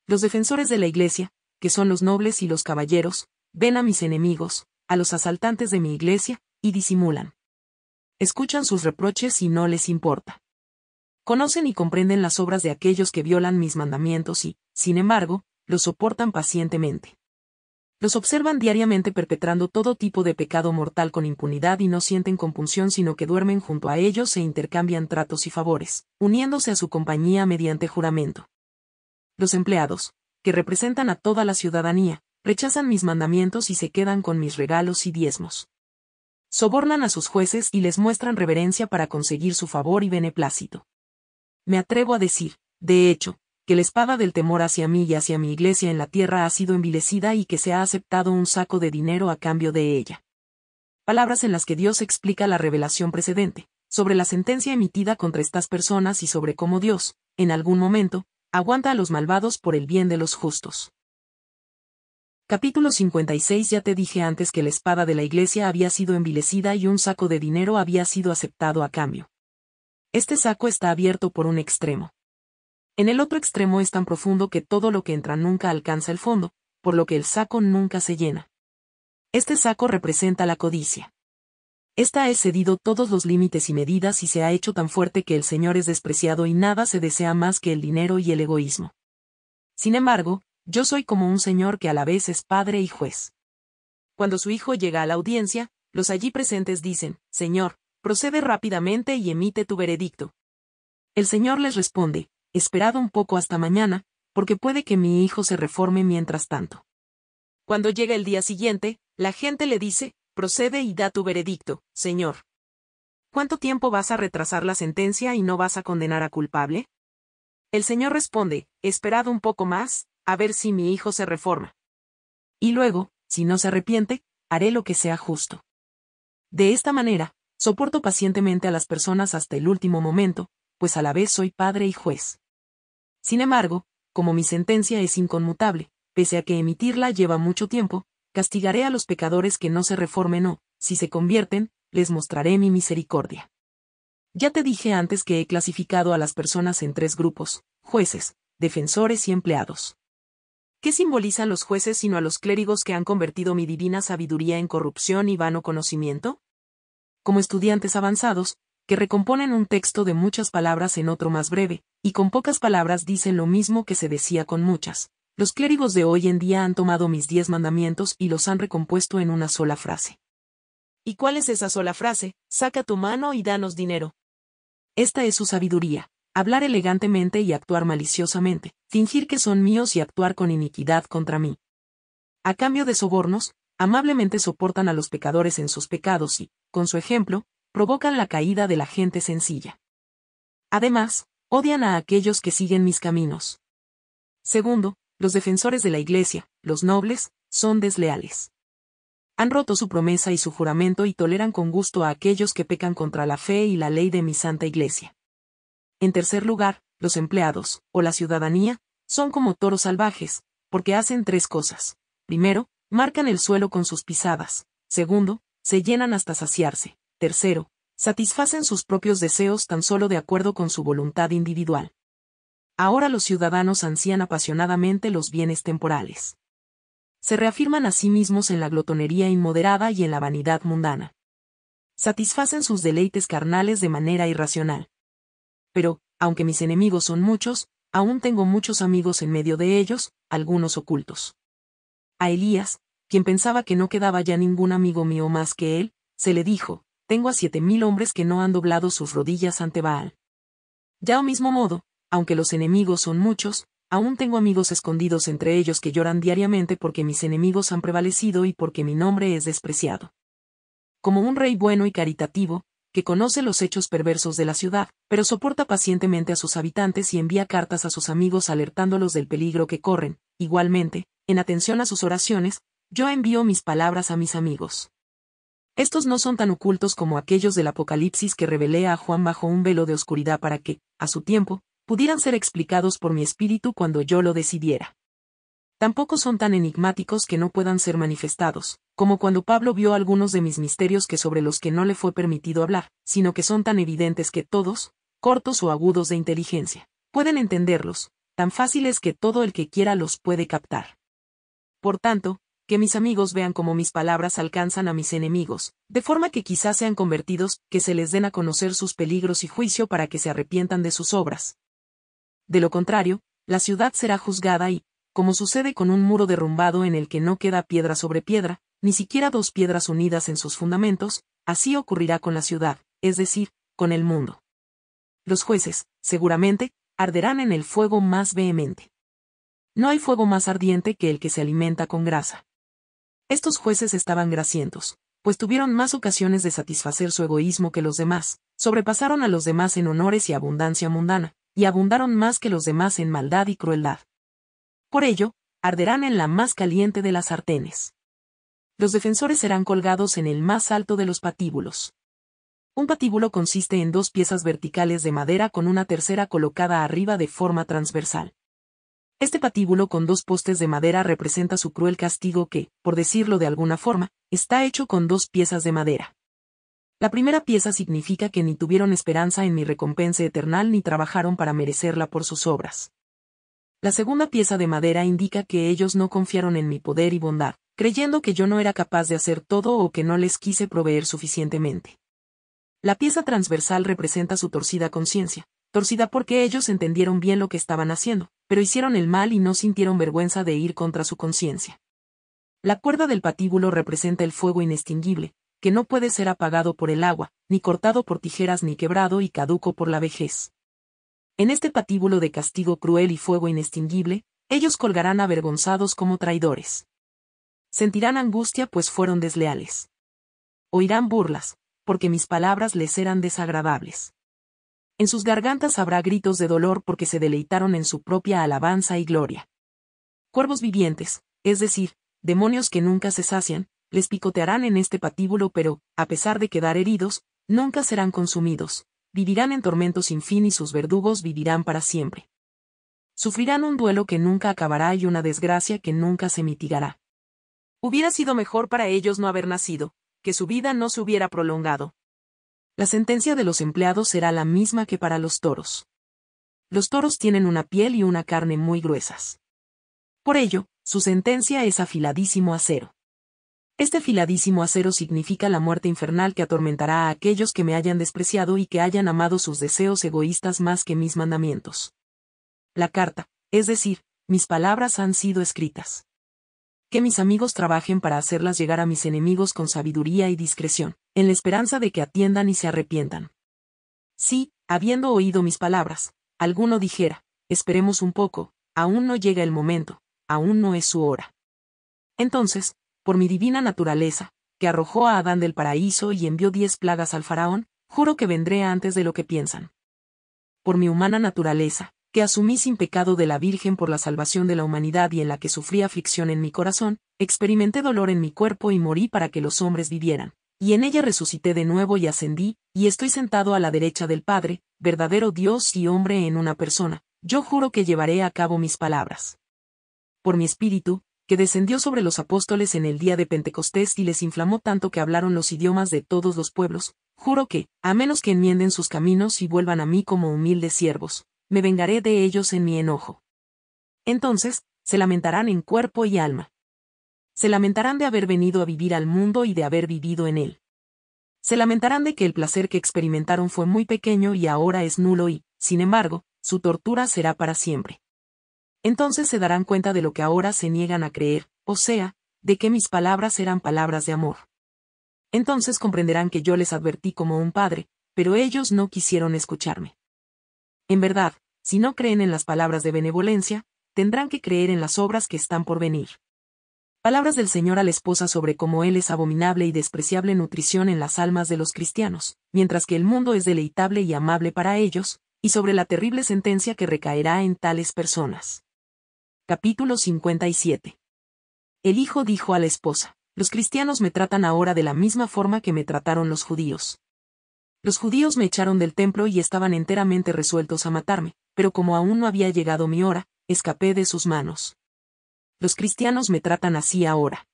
[SPEAKER 1] Los defensores de la Iglesia, que son los nobles y los caballeros, ven a mis enemigos, a los asaltantes de mi Iglesia, y disimulan escuchan sus reproches y no les importa. Conocen y comprenden las obras de aquellos que violan mis mandamientos y, sin embargo, los soportan pacientemente. Los observan diariamente perpetrando todo tipo de pecado mortal con impunidad y no sienten compunción sino que duermen junto a ellos e intercambian tratos y favores, uniéndose a su compañía mediante juramento. Los empleados, que representan a toda la ciudadanía, rechazan mis mandamientos y se quedan con mis regalos y diezmos sobornan a sus jueces y les muestran reverencia para conseguir su favor y beneplácito. Me atrevo a decir, de hecho, que la espada del temor hacia mí y hacia mi iglesia en la tierra ha sido envilecida y que se ha aceptado un saco de dinero a cambio de ella. Palabras en las que Dios explica la revelación precedente, sobre la sentencia emitida contra estas personas y sobre cómo Dios, en algún momento, aguanta a los malvados por el bien de los justos. Capítulo 56 Ya te dije antes que la espada de la iglesia había sido envilecida y un saco de dinero había sido aceptado a cambio. Este saco está abierto por un extremo. En el otro extremo es tan profundo que todo lo que entra nunca alcanza el fondo, por lo que el saco nunca se llena. Este saco representa la codicia. Esta ha excedido todos los límites y medidas y se ha hecho tan fuerte que el Señor es despreciado y nada se desea más que el dinero y el egoísmo. Sin embargo, yo soy como un señor que a la vez es padre y juez. Cuando su hijo llega a la audiencia, los allí presentes dicen, Señor, procede rápidamente y emite tu veredicto. El señor les responde, esperad un poco hasta mañana, porque puede que mi hijo se reforme mientras tanto. Cuando llega el día siguiente, la gente le dice, procede y da tu veredicto, Señor. ¿Cuánto tiempo vas a retrasar la sentencia y no vas a condenar a culpable? El Señor responde, esperad un poco más, a ver si mi hijo se reforma. Y luego, si no se arrepiente, haré lo que sea justo. De esta manera, soporto pacientemente a las personas hasta el último momento, pues a la vez soy padre y juez. Sin embargo, como mi sentencia es inconmutable, pese a que emitirla lleva mucho tiempo, castigaré a los pecadores que no se reformen o, si se convierten, les mostraré mi misericordia. Ya te dije antes que he clasificado a las personas en tres grupos, jueces, defensores y empleados. ¿Qué simbolizan los jueces sino a los clérigos que han convertido mi divina sabiduría en corrupción y vano conocimiento? Como estudiantes avanzados, que recomponen un texto de muchas palabras en otro más breve, y con pocas palabras dicen lo mismo que se decía con muchas. Los clérigos de hoy en día han tomado mis diez mandamientos y los han recompuesto en una sola frase. ¿Y cuál es esa sola frase? Saca tu mano y danos dinero. Esta es su sabiduría hablar elegantemente y actuar maliciosamente, fingir que son míos y actuar con iniquidad contra mí. A cambio de sobornos, amablemente soportan a los pecadores en sus pecados y, con su ejemplo, provocan la caída de la gente sencilla. Además, odian a aquellos que siguen mis caminos. Segundo, los defensores de la Iglesia, los nobles, son desleales. Han roto su promesa y su juramento y toleran con gusto a aquellos que pecan contra la fe y la ley de mi santa Iglesia. En tercer lugar, los empleados, o la ciudadanía, son como toros salvajes, porque hacen tres cosas. Primero, marcan el suelo con sus pisadas. Segundo, se llenan hasta saciarse. Tercero, satisfacen sus propios deseos tan solo de acuerdo con su voluntad individual. Ahora los ciudadanos ansían apasionadamente los bienes temporales. Se reafirman a sí mismos en la glotonería inmoderada y en la vanidad mundana. Satisfacen sus deleites carnales de manera irracional pero, aunque mis enemigos son muchos, aún tengo muchos amigos en medio de ellos, algunos ocultos. A Elías, quien pensaba que no quedaba ya ningún amigo mío más que él, se le dijo, tengo a siete mil hombres que no han doblado sus rodillas ante Baal. Ya o mismo modo, aunque los enemigos son muchos, aún tengo amigos escondidos entre ellos que lloran diariamente porque mis enemigos han prevalecido y porque mi nombre es despreciado. Como un rey bueno y caritativo, que conoce los hechos perversos de la ciudad, pero soporta pacientemente a sus habitantes y envía cartas a sus amigos alertándolos del peligro que corren. Igualmente, en atención a sus oraciones, yo envío mis palabras a mis amigos. Estos no son tan ocultos como aquellos del Apocalipsis que revelé a Juan bajo un velo de oscuridad para que, a su tiempo, pudieran ser explicados por mi espíritu cuando yo lo decidiera. Tampoco son tan enigmáticos que no puedan ser manifestados, como cuando Pablo vio algunos de mis misterios que sobre los que no le fue permitido hablar, sino que son tan evidentes que todos, cortos o agudos de inteligencia, pueden entenderlos, tan fáciles que todo el que quiera los puede captar. Por tanto, que mis amigos vean cómo mis palabras alcanzan a mis enemigos, de forma que quizás sean convertidos, que se les den a conocer sus peligros y juicio para que se arrepientan de sus obras. De lo contrario, la ciudad será juzgada y, como sucede con un muro derrumbado en el que no queda piedra sobre piedra, ni siquiera dos piedras unidas en sus fundamentos, así ocurrirá con la ciudad, es decir, con el mundo. Los jueces, seguramente, arderán en el fuego más vehemente. No hay fuego más ardiente que el que se alimenta con grasa. Estos jueces estaban grasientos, pues tuvieron más ocasiones de satisfacer su egoísmo que los demás, sobrepasaron a los demás en honores y abundancia mundana, y abundaron más que los demás en maldad y crueldad. Por ello, arderán en la más caliente de las sartenes. Los defensores serán colgados en el más alto de los patíbulos. Un patíbulo consiste en dos piezas verticales de madera con una tercera colocada arriba de forma transversal. Este patíbulo con dos postes de madera representa su cruel castigo que, por decirlo de alguna forma, está hecho con dos piezas de madera. La primera pieza significa que ni tuvieron esperanza en mi recompensa eterna ni trabajaron para merecerla por sus obras. La segunda pieza de madera indica que ellos no confiaron en mi poder y bondad, creyendo que yo no era capaz de hacer todo o que no les quise proveer suficientemente. La pieza transversal representa su torcida conciencia, torcida porque ellos entendieron bien lo que estaban haciendo, pero hicieron el mal y no sintieron vergüenza de ir contra su conciencia. La cuerda del patíbulo representa el fuego inextinguible, que no puede ser apagado por el agua, ni cortado por tijeras ni quebrado y caduco por la vejez. En este patíbulo de castigo cruel y fuego inextinguible, ellos colgarán avergonzados como traidores sentirán angustia pues fueron desleales. Oirán burlas, porque mis palabras les serán desagradables. En sus gargantas habrá gritos de dolor porque se deleitaron en su propia alabanza y gloria. Cuervos vivientes, es decir, demonios que nunca se sacian, les picotearán en este patíbulo pero, a pesar de quedar heridos, nunca serán consumidos, vivirán en tormentos sin fin y sus verdugos vivirán para siempre. Sufrirán un duelo que nunca acabará y una desgracia que nunca se mitigará. Hubiera sido mejor para ellos no haber nacido, que su vida no se hubiera prolongado. La sentencia de los empleados será la misma que para los toros. Los toros tienen una piel y una carne muy gruesas. Por ello, su sentencia es afiladísimo acero. Este afiladísimo acero significa la muerte infernal que atormentará a aquellos que me hayan despreciado y que hayan amado sus deseos egoístas más que mis mandamientos. La carta, es decir, mis palabras han sido escritas que mis amigos trabajen para hacerlas llegar a mis enemigos con sabiduría y discreción, en la esperanza de que atiendan y se arrepientan. Si, habiendo oído mis palabras, alguno dijera, esperemos un poco, aún no llega el momento, aún no es su hora. Entonces, por mi divina naturaleza, que arrojó a Adán del paraíso y envió diez plagas al faraón, juro que vendré antes de lo que piensan. Por mi humana naturaleza, que asumí sin pecado de la Virgen por la salvación de la humanidad y en la que sufrí aflicción en mi corazón, experimenté dolor en mi cuerpo y morí para que los hombres vivieran. Y en ella resucité de nuevo y ascendí, y estoy sentado a la derecha del Padre, verdadero Dios y hombre en una persona. Yo juro que llevaré a cabo mis palabras. Por mi espíritu, que descendió sobre los apóstoles en el día de Pentecostés y les inflamó tanto que hablaron los idiomas de todos los pueblos, juro que, a menos que enmienden sus caminos y vuelvan a mí como humildes siervos, me vengaré de ellos en mi enojo. Entonces, se lamentarán en cuerpo y alma. Se lamentarán de haber venido a vivir al mundo y de haber vivido en él. Se lamentarán de que el placer que experimentaron fue muy pequeño y ahora es nulo y, sin embargo, su tortura será para siempre. Entonces se darán cuenta de lo que ahora se niegan a creer, o sea, de que mis palabras eran palabras de amor. Entonces comprenderán que yo les advertí como un padre, pero ellos no quisieron escucharme. En verdad, si no creen en las palabras de benevolencia, tendrán que creer en las obras que están por venir. Palabras del Señor a la esposa sobre cómo Él es abominable y despreciable nutrición en las almas de los cristianos, mientras que el mundo es deleitable y amable para ellos, y sobre la terrible sentencia que recaerá en tales personas. Capítulo 57. El hijo dijo a la esposa, Los cristianos me tratan ahora de la misma forma que me trataron los judíos. Los judíos me echaron del templo y estaban enteramente resueltos a matarme, pero como aún no había llegado mi hora, escapé de sus manos. Los cristianos me tratan así ahora.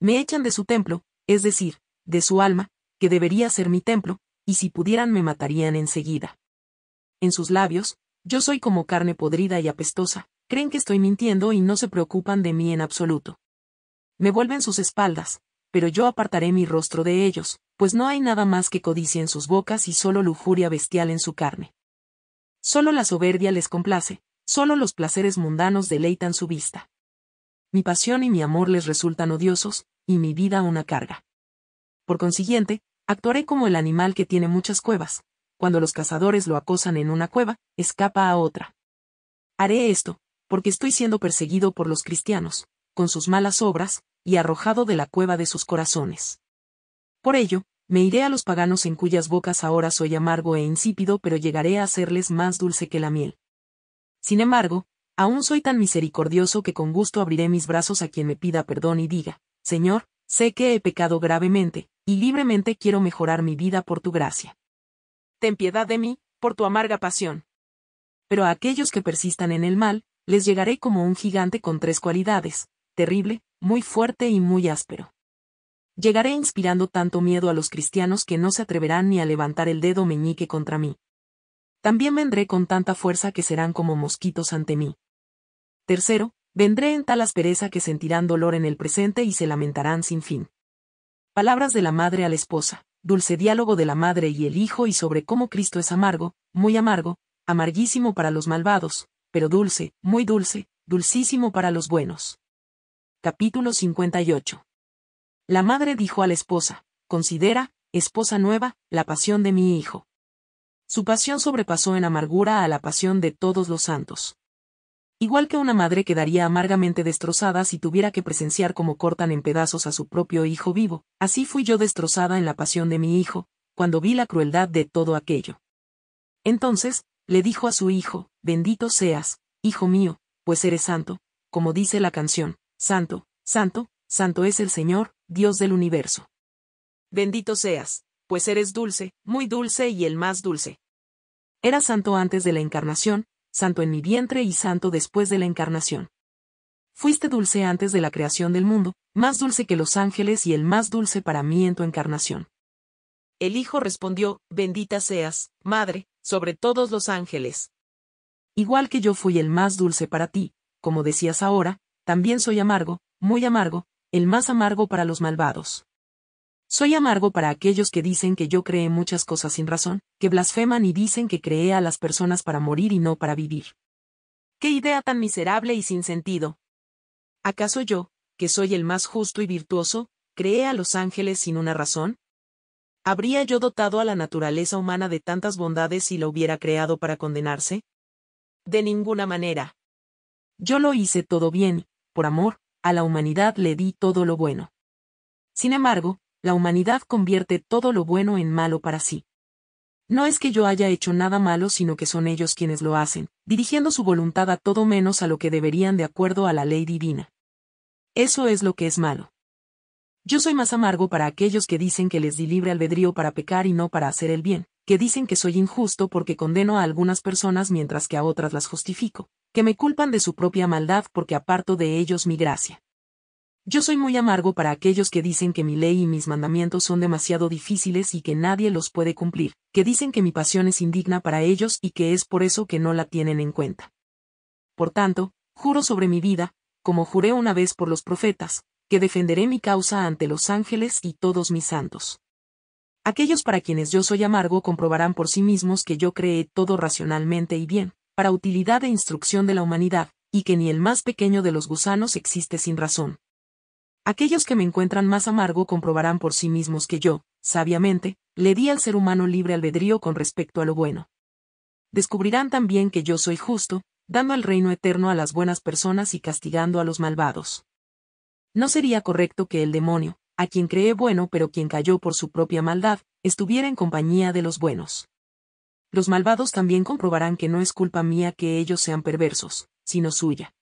[SPEAKER 1] Me echan de su templo, es decir, de su alma, que debería ser mi templo, y si pudieran me matarían enseguida. En sus labios, yo soy como carne podrida y apestosa, creen que estoy mintiendo y no se preocupan de mí en absoluto. Me vuelven sus espaldas, pero yo apartaré mi rostro de ellos, pues no hay nada más que codicia en sus bocas y solo lujuria bestial en su carne. Solo la soberbia les complace, solo los placeres mundanos deleitan su vista. Mi pasión y mi amor les resultan odiosos, y mi vida una carga. Por consiguiente, actuaré como el animal que tiene muchas cuevas. Cuando los cazadores lo acosan en una cueva, escapa a otra. Haré esto, porque estoy siendo perseguido por los cristianos, con sus malas obras, y arrojado de la cueva de sus corazones. Por ello, me iré a los paganos en cuyas bocas ahora soy amargo e insípido, pero llegaré a hacerles más dulce que la miel. Sin embargo, aún soy tan misericordioso que con gusto abriré mis brazos a quien me pida perdón y diga, Señor, sé que he pecado gravemente, y libremente quiero mejorar mi vida por tu gracia. Ten piedad de mí, por tu amarga pasión. Pero a aquellos que persistan en el mal, les llegaré como un gigante con tres cualidades, terrible, muy fuerte y muy áspero. Llegaré inspirando tanto miedo a los cristianos que no se atreverán ni a levantar el dedo meñique contra mí. También vendré con tanta fuerza que serán como mosquitos ante mí. Tercero, vendré en tal aspereza que sentirán dolor en el presente y se lamentarán sin fin. Palabras de la madre a la esposa, dulce diálogo de la madre y el hijo y sobre cómo Cristo es amargo, muy amargo, amarguísimo para los malvados, pero dulce, muy dulce, dulcísimo para los buenos. Capítulo 58 la madre dijo a la esposa, considera, esposa nueva, la pasión de mi hijo. Su pasión sobrepasó en amargura a la pasión de todos los santos. Igual que una madre quedaría amargamente destrozada si tuviera que presenciar cómo cortan en pedazos a su propio hijo vivo, así fui yo destrozada en la pasión de mi hijo, cuando vi la crueldad de todo aquello. Entonces, le dijo a su hijo, bendito seas, hijo mío, pues eres santo, como dice la canción, santo, santo, santo es el Señor, Dios del universo. Bendito seas, pues eres dulce, muy dulce y el más dulce. Era santo antes de la encarnación, santo en mi vientre y santo después de la encarnación. Fuiste dulce antes de la creación del mundo, más dulce que los ángeles y el más dulce para mí en tu encarnación. El Hijo respondió, bendita seas, Madre, sobre todos los ángeles. Igual que yo fui el más dulce para ti, como decías ahora, también soy amargo, muy amargo, el más amargo para los malvados. Soy amargo para aquellos que dicen que yo creé muchas cosas sin razón, que blasfeman y dicen que creé a las personas para morir y no para vivir. ¡Qué idea tan miserable y sin sentido! ¿Acaso yo, que soy el más justo y virtuoso, creé a los ángeles sin una razón? ¿Habría yo dotado a la naturaleza humana de tantas bondades si la hubiera creado para condenarse? De ninguna manera. Yo lo hice todo bien, por amor, a la humanidad le di todo lo bueno. Sin embargo, la humanidad convierte todo lo bueno en malo para sí. No es que yo haya hecho nada malo, sino que son ellos quienes lo hacen, dirigiendo su voluntad a todo menos a lo que deberían de acuerdo a la ley divina. Eso es lo que es malo. Yo soy más amargo para aquellos que dicen que les di libre albedrío para pecar y no para hacer el bien, que dicen que soy injusto porque condeno a algunas personas mientras que a otras las justifico, que me culpan de su propia maldad porque aparto de ellos mi gracia. Yo soy muy amargo para aquellos que dicen que mi ley y mis mandamientos son demasiado difíciles y que nadie los puede cumplir, que dicen que mi pasión es indigna para ellos y que es por eso que no la tienen en cuenta. Por tanto, juro sobre mi vida, como juré una vez por los profetas, que defenderé mi causa ante los ángeles y todos mis santos. Aquellos para quienes yo soy amargo comprobarán por sí mismos que yo creé todo racionalmente y bien, para utilidad e instrucción de la humanidad, y que ni el más pequeño de los gusanos existe sin razón. Aquellos que me encuentran más amargo comprobarán por sí mismos que yo, sabiamente, le di al ser humano libre albedrío con respecto a lo bueno. Descubrirán también que yo soy justo, dando al reino eterno a las buenas personas y castigando a los malvados. No sería correcto que el demonio, a quien cree bueno pero quien cayó por su propia maldad, estuviera en compañía de los buenos los malvados también comprobarán que no es culpa mía que ellos sean perversos, sino suya.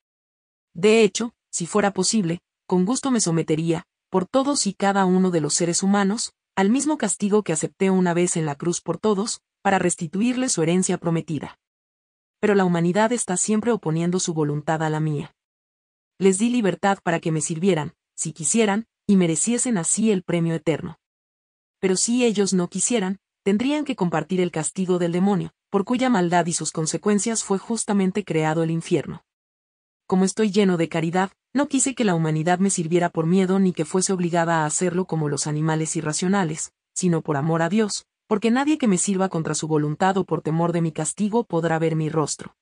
[SPEAKER 1] De hecho, si fuera posible, con gusto me sometería, por todos y cada uno de los seres humanos, al mismo castigo que acepté una vez en la cruz por todos, para restituirle su herencia prometida. Pero la humanidad está siempre oponiendo su voluntad a la mía. Les di libertad para que me sirvieran, si quisieran, y mereciesen así el premio eterno. Pero si ellos no quisieran, tendrían que compartir el castigo del demonio, por cuya maldad y sus consecuencias fue justamente creado el infierno. Como estoy lleno de caridad, no quise que la humanidad me sirviera por miedo ni que fuese obligada a hacerlo como los animales irracionales, sino por amor a Dios, porque nadie que me sirva contra su voluntad o por temor de mi castigo podrá ver mi rostro.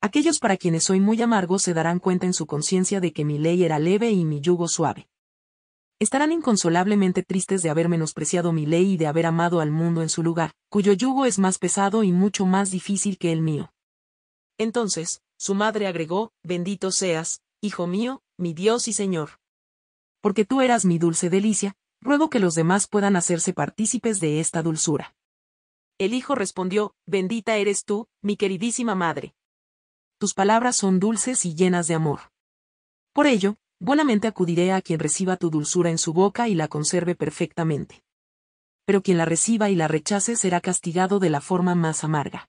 [SPEAKER 1] Aquellos para quienes soy muy amargo se darán cuenta en su conciencia de que mi ley era leve y mi yugo suave estarán inconsolablemente tristes de haber menospreciado mi ley y de haber amado al mundo en su lugar, cuyo yugo es más pesado y mucho más difícil que el mío. Entonces, su madre agregó, Bendito seas, Hijo mío, mi Dios y Señor. Porque tú eras mi dulce delicia, ruego que los demás puedan hacerse partícipes de esta dulzura. El Hijo respondió, Bendita eres tú, mi queridísima madre. Tus palabras son dulces y llenas de amor. Por ello, Buenamente acudiré a quien reciba tu dulzura en su boca y la conserve perfectamente. Pero quien la reciba y la rechace será castigado de la forma más amarga.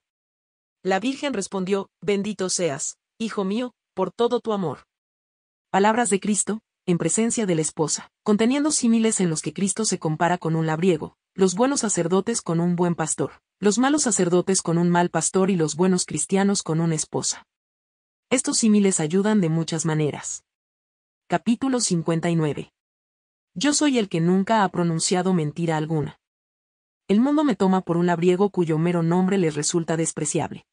[SPEAKER 1] La Virgen respondió, Bendito seas, hijo mío, por todo tu amor. Palabras de Cristo, en presencia de la esposa, conteniendo símiles en los que Cristo se compara con un labriego, los buenos sacerdotes con un buen pastor, los malos sacerdotes con un mal pastor y los buenos cristianos con una esposa. Estos símiles ayudan de muchas maneras. Capítulo 59. Yo soy el que nunca ha pronunciado mentira alguna. El mundo me toma por un labriego cuyo mero nombre les resulta despreciable.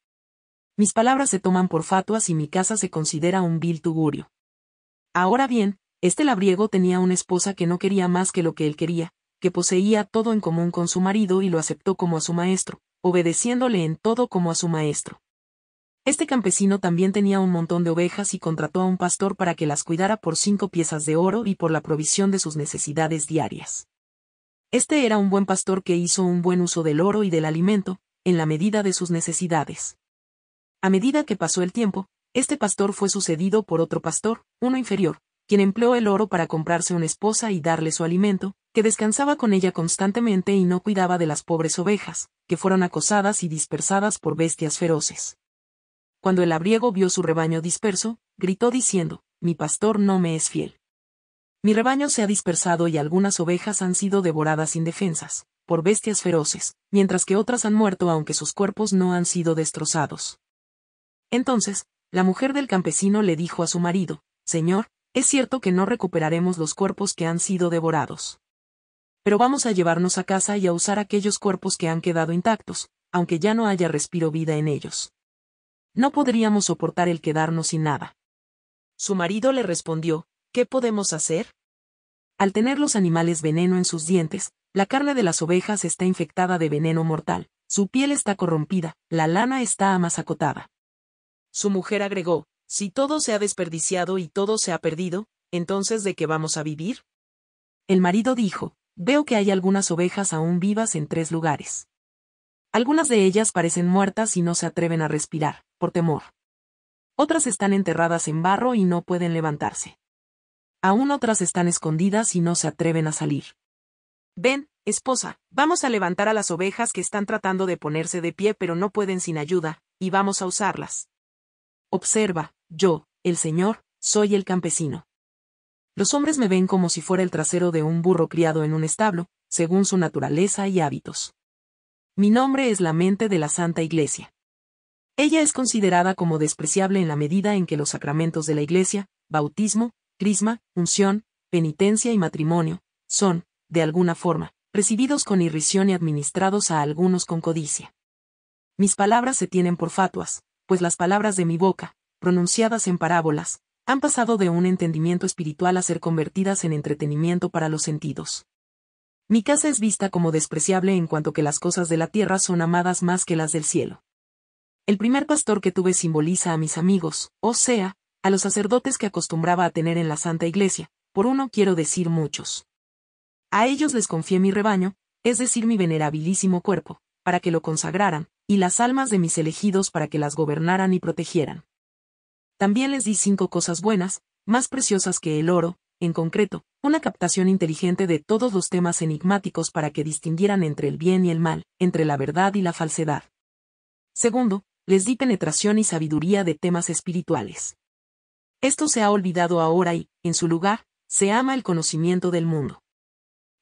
[SPEAKER 1] Mis palabras se toman por fatuas y mi casa se considera un vil tugurio. Ahora bien, este labriego tenía una esposa que no quería más que lo que él quería, que poseía todo en común con su marido y lo aceptó como a su maestro, obedeciéndole en todo como a su maestro. Este campesino también tenía un montón de ovejas y contrató a un pastor para que las cuidara por cinco piezas de oro y por la provisión de sus necesidades diarias. Este era un buen pastor que hizo un buen uso del oro y del alimento, en la medida de sus necesidades. A medida que pasó el tiempo, este pastor fue sucedido por otro pastor, uno inferior, quien empleó el oro para comprarse una esposa y darle su alimento, que descansaba con ella constantemente y no cuidaba de las pobres ovejas, que fueron acosadas y dispersadas por bestias feroces. Cuando el abriego vio su rebaño disperso, gritó diciendo, Mi pastor no me es fiel. Mi rebaño se ha dispersado y algunas ovejas han sido devoradas indefensas, por bestias feroces, mientras que otras han muerto aunque sus cuerpos no han sido destrozados. Entonces, la mujer del campesino le dijo a su marido, Señor, es cierto que no recuperaremos los cuerpos que han sido devorados. Pero vamos a llevarnos a casa y a usar aquellos cuerpos que han quedado intactos, aunque ya no haya respiro vida en ellos. No podríamos soportar el quedarnos sin nada. Su marido le respondió, ¿qué podemos hacer? Al tener los animales veneno en sus dientes, la carne de las ovejas está infectada de veneno mortal, su piel está corrompida, la lana está amasacotada. Su mujer agregó, si todo se ha desperdiciado y todo se ha perdido, entonces ¿de qué vamos a vivir? El marido dijo, veo que hay algunas ovejas aún vivas en tres lugares. Algunas de ellas parecen muertas y no se atreven a respirar por temor. Otras están enterradas en barro y no pueden levantarse. Aún otras están escondidas y no se atreven a salir. Ven, esposa, vamos a levantar a las ovejas que están tratando de ponerse de pie pero no pueden sin ayuda, y vamos a usarlas. Observa, yo, el Señor, soy el campesino. Los hombres me ven como si fuera el trasero de un burro criado en un establo, según su naturaleza y hábitos. Mi nombre es la mente de la Santa Iglesia. Ella es considerada como despreciable en la medida en que los sacramentos de la Iglesia, bautismo, crisma, unción, penitencia y matrimonio, son, de alguna forma, recibidos con irrisión y administrados a algunos con codicia. Mis palabras se tienen por fatuas, pues las palabras de mi boca, pronunciadas en parábolas, han pasado de un entendimiento espiritual a ser convertidas en entretenimiento para los sentidos. Mi casa es vista como despreciable en cuanto que las cosas de la tierra son amadas más que las del cielo. El primer pastor que tuve simboliza a mis amigos, o sea, a los sacerdotes que acostumbraba a tener en la Santa Iglesia, por uno quiero decir muchos. A ellos les confié mi rebaño, es decir, mi venerabilísimo cuerpo, para que lo consagraran, y las almas de mis elegidos para que las gobernaran y protegieran. También les di cinco cosas buenas, más preciosas que el oro, en concreto, una captación inteligente de todos los temas enigmáticos para que distinguieran entre el bien y el mal, entre la verdad y la falsedad. Segundo, les di penetración y sabiduría de temas espirituales. Esto se ha olvidado ahora y, en su lugar, se ama el conocimiento del mundo.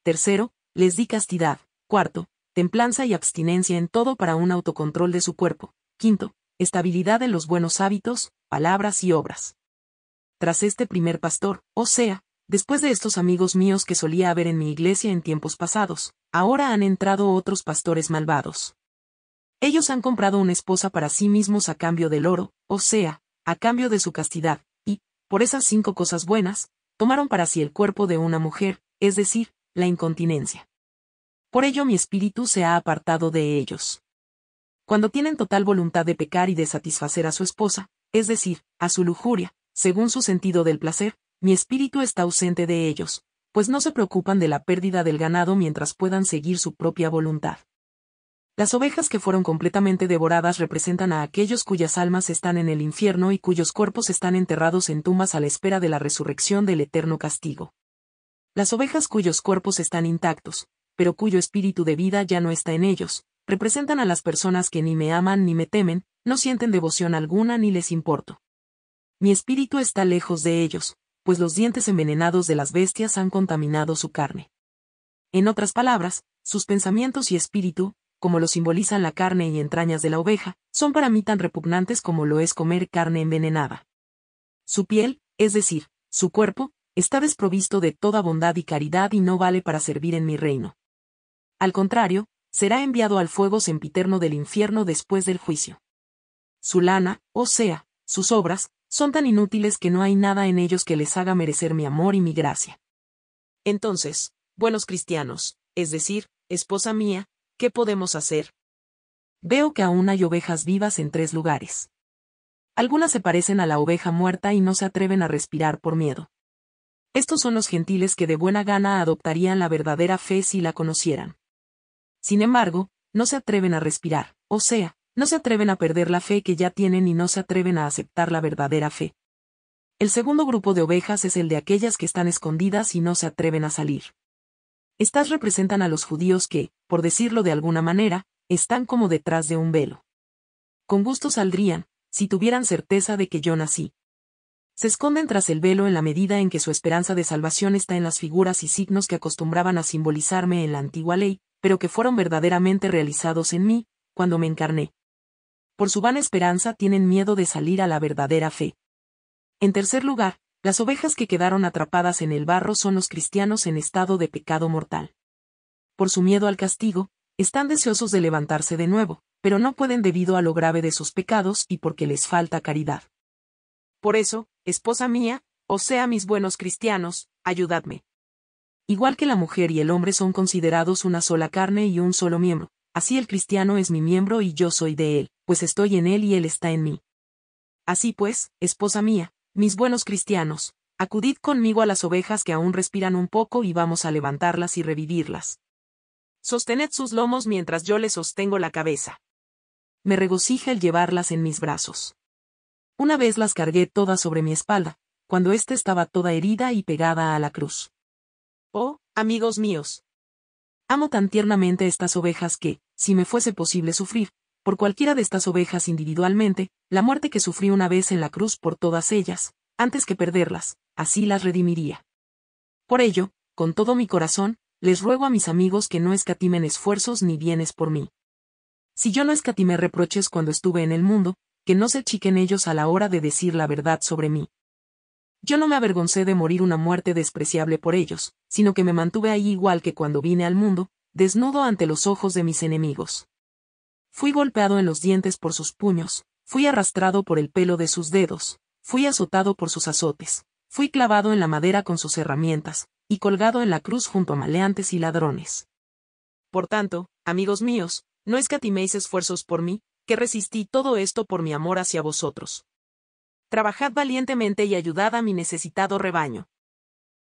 [SPEAKER 1] Tercero, les di castidad. Cuarto, templanza y abstinencia en todo para un autocontrol de su cuerpo. Quinto, estabilidad en los buenos hábitos, palabras y obras. Tras este primer pastor, o sea, después de estos amigos míos que solía haber en mi iglesia en tiempos pasados, ahora han entrado otros pastores malvados. Ellos han comprado una esposa para sí mismos a cambio del oro, o sea, a cambio de su castidad, y, por esas cinco cosas buenas, tomaron para sí el cuerpo de una mujer, es decir, la incontinencia. Por ello mi espíritu se ha apartado de ellos. Cuando tienen total voluntad de pecar y de satisfacer a su esposa, es decir, a su lujuria, según su sentido del placer, mi espíritu está ausente de ellos, pues no se preocupan de la pérdida del ganado mientras puedan seguir su propia voluntad. Las ovejas que fueron completamente devoradas representan a aquellos cuyas almas están en el infierno y cuyos cuerpos están enterrados en tumbas a la espera de la resurrección del eterno castigo. Las ovejas cuyos cuerpos están intactos, pero cuyo espíritu de vida ya no está en ellos, representan a las personas que ni me aman ni me temen, no sienten devoción alguna ni les importo. Mi espíritu está lejos de ellos, pues los dientes envenenados de las bestias han contaminado su carne. En otras palabras, sus pensamientos y espíritu, como lo simbolizan la carne y entrañas de la oveja, son para mí tan repugnantes como lo es comer carne envenenada. Su piel, es decir, su cuerpo, está desprovisto de toda bondad y caridad y no vale para servir en mi reino. Al contrario, será enviado al fuego sempiterno del infierno después del juicio. Su lana, o sea, sus obras, son tan inútiles que no hay nada en ellos que les haga merecer mi amor y mi gracia. Entonces, buenos cristianos, es decir, esposa mía, ¿qué podemos hacer? Veo que aún hay ovejas vivas en tres lugares. Algunas se parecen a la oveja muerta y no se atreven a respirar por miedo. Estos son los gentiles que de buena gana adoptarían la verdadera fe si la conocieran. Sin embargo, no se atreven a respirar, o sea, no se atreven a perder la fe que ya tienen y no se atreven a aceptar la verdadera fe. El segundo grupo de ovejas es el de aquellas que están escondidas y no se atreven a salir. Estas representan a los judíos que, por decirlo de alguna manera, están como detrás de un velo. Con gusto saldrían, si tuvieran certeza de que yo nací. Se esconden tras el velo en la medida en que su esperanza de salvación está en las figuras y signos que acostumbraban a simbolizarme en la antigua ley, pero que fueron verdaderamente realizados en mí, cuando me encarné. Por su vana esperanza tienen miedo de salir a la verdadera fe. En tercer lugar, las ovejas que quedaron atrapadas en el barro son los cristianos en estado de pecado mortal. Por su miedo al castigo, están deseosos de levantarse de nuevo, pero no pueden debido a lo grave de sus pecados y porque les falta caridad. Por eso, esposa mía, o sea mis buenos cristianos, ayudadme. Igual que la mujer y el hombre son considerados una sola carne y un solo miembro, así el cristiano es mi miembro y yo soy de él, pues estoy en él y él está en mí. Así pues, esposa mía, mis buenos cristianos, acudid conmigo a las ovejas que aún respiran un poco y vamos a levantarlas y revivirlas. Sostened sus lomos mientras yo les sostengo la cabeza. Me regocija el llevarlas en mis brazos. Una vez las cargué todas sobre mi espalda, cuando ésta estaba toda herida y pegada a la cruz. Oh, amigos míos. Amo tan tiernamente estas ovejas que, si me fuese posible sufrir, por cualquiera de estas ovejas individualmente, la muerte que sufrí una vez en la cruz por todas ellas, antes que perderlas, así las redimiría. Por ello, con todo mi corazón, les ruego a mis amigos que no escatimen esfuerzos ni bienes por mí. Si yo no escatimé reproches cuando estuve en el mundo, que no se chiquen ellos a la hora de decir la verdad sobre mí. Yo no me avergoncé de morir una muerte despreciable por ellos, sino que me mantuve ahí igual que cuando vine al mundo, desnudo ante los ojos de mis enemigos. Fui golpeado en los dientes por sus puños, fui arrastrado por el pelo de sus dedos, fui azotado por sus azotes, fui clavado en la madera con sus herramientas, y colgado en la cruz junto a maleantes y ladrones. Por tanto, amigos míos, no escatiméis esfuerzos por mí, que resistí todo esto por mi amor hacia vosotros. Trabajad valientemente y ayudad a mi necesitado rebaño.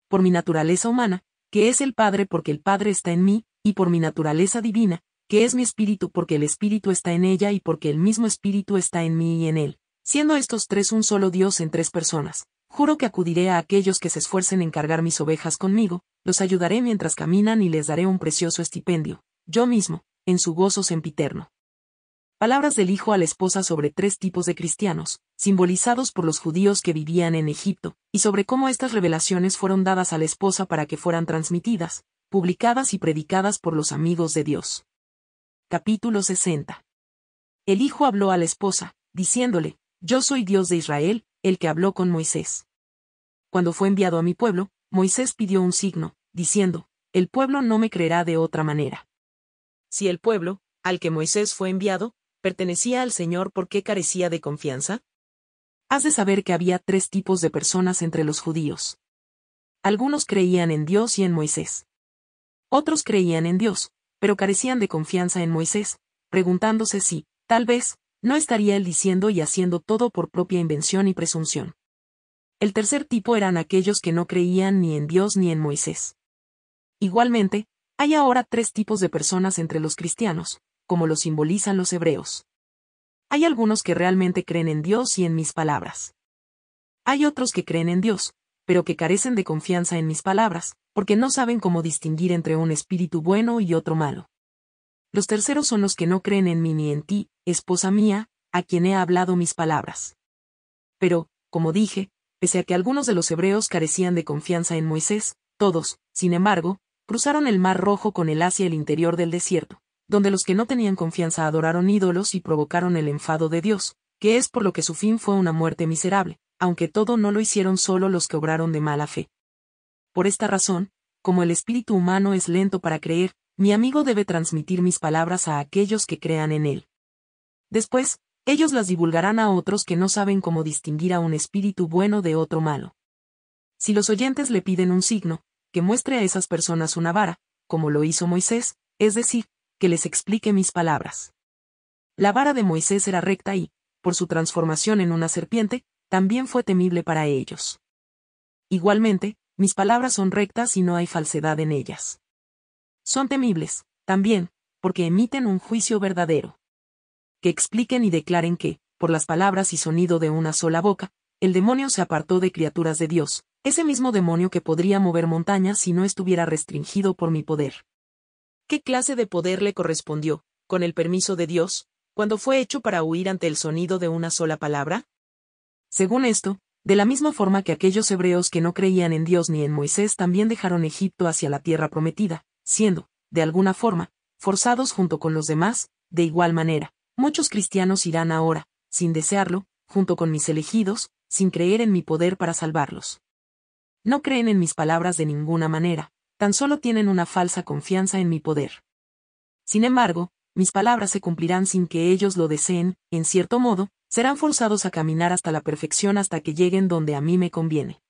[SPEAKER 1] Por mi naturaleza humana, que es el Padre porque el Padre está en mí, y por mi naturaleza divina, que es mi espíritu porque el espíritu está en ella y porque el mismo espíritu está en mí y en él, siendo estos tres un solo Dios en tres personas. Juro que acudiré a aquellos que se esfuercen en cargar mis ovejas conmigo, los ayudaré mientras caminan y les daré un precioso estipendio, yo mismo, en su gozo sempiterno. Palabras del hijo a la esposa sobre tres tipos de cristianos, simbolizados por los judíos que vivían en Egipto, y sobre cómo estas revelaciones fueron dadas a la esposa para que fueran transmitidas, publicadas y predicadas por los amigos de Dios. Capítulo 60. El hijo habló a la esposa, diciéndole, Yo soy Dios de Israel, el que habló con Moisés. Cuando fue enviado a mi pueblo, Moisés pidió un signo, diciendo, El pueblo no me creerá de otra manera. Si el pueblo, al que Moisés fue enviado, pertenecía al Señor ¿por qué carecía de confianza? Has de saber que había tres tipos de personas entre los judíos. Algunos creían en Dios y en Moisés. Otros creían en Dios, pero carecían de confianza en Moisés, preguntándose si, tal vez, no estaría él diciendo y haciendo todo por propia invención y presunción. El tercer tipo eran aquellos que no creían ni en Dios ni en Moisés. Igualmente, hay ahora tres tipos de personas entre los cristianos, como lo simbolizan los hebreos. Hay algunos que realmente creen en Dios y en mis palabras. Hay otros que creen en Dios, pero que carecen de confianza en mis palabras, porque no saben cómo distinguir entre un espíritu bueno y otro malo. Los terceros son los que no creen en mí ni en ti, esposa mía, a quien he hablado mis palabras. Pero, como dije, pese a que algunos de los hebreos carecían de confianza en Moisés, todos, sin embargo, cruzaron el Mar Rojo con el hacia el interior del desierto, donde los que no tenían confianza adoraron ídolos y provocaron el enfado de Dios, que es por lo que su fin fue una muerte miserable, aunque todo no lo hicieron solo los que obraron de mala fe, por esta razón, como el espíritu humano es lento para creer, mi amigo debe transmitir mis palabras a aquellos que crean en él. Después, ellos las divulgarán a otros que no saben cómo distinguir a un espíritu bueno de otro malo. Si los oyentes le piden un signo, que muestre a esas personas una vara, como lo hizo Moisés, es decir, que les explique mis palabras. La vara de Moisés era recta y, por su transformación en una serpiente, también fue temible para ellos. Igualmente, mis palabras son rectas y no hay falsedad en ellas. Son temibles, también, porque emiten un juicio verdadero. Que expliquen y declaren que, por las palabras y sonido de una sola boca, el demonio se apartó de criaturas de Dios, ese mismo demonio que podría mover montañas si no estuviera restringido por mi poder. ¿Qué clase de poder le correspondió, con el permiso de Dios, cuando fue hecho para huir ante el sonido de una sola palabra? Según esto, de la misma forma que aquellos hebreos que no creían en Dios ni en Moisés también dejaron Egipto hacia la tierra prometida, siendo, de alguna forma, forzados junto con los demás, de igual manera, muchos cristianos irán ahora, sin desearlo, junto con mis elegidos, sin creer en mi poder para salvarlos. No creen en mis palabras de ninguna manera, tan solo tienen una falsa confianza en mi poder. Sin embargo, mis palabras se cumplirán sin que ellos lo deseen, en cierto modo, serán forzados a caminar hasta la perfección hasta que lleguen donde a mí me conviene.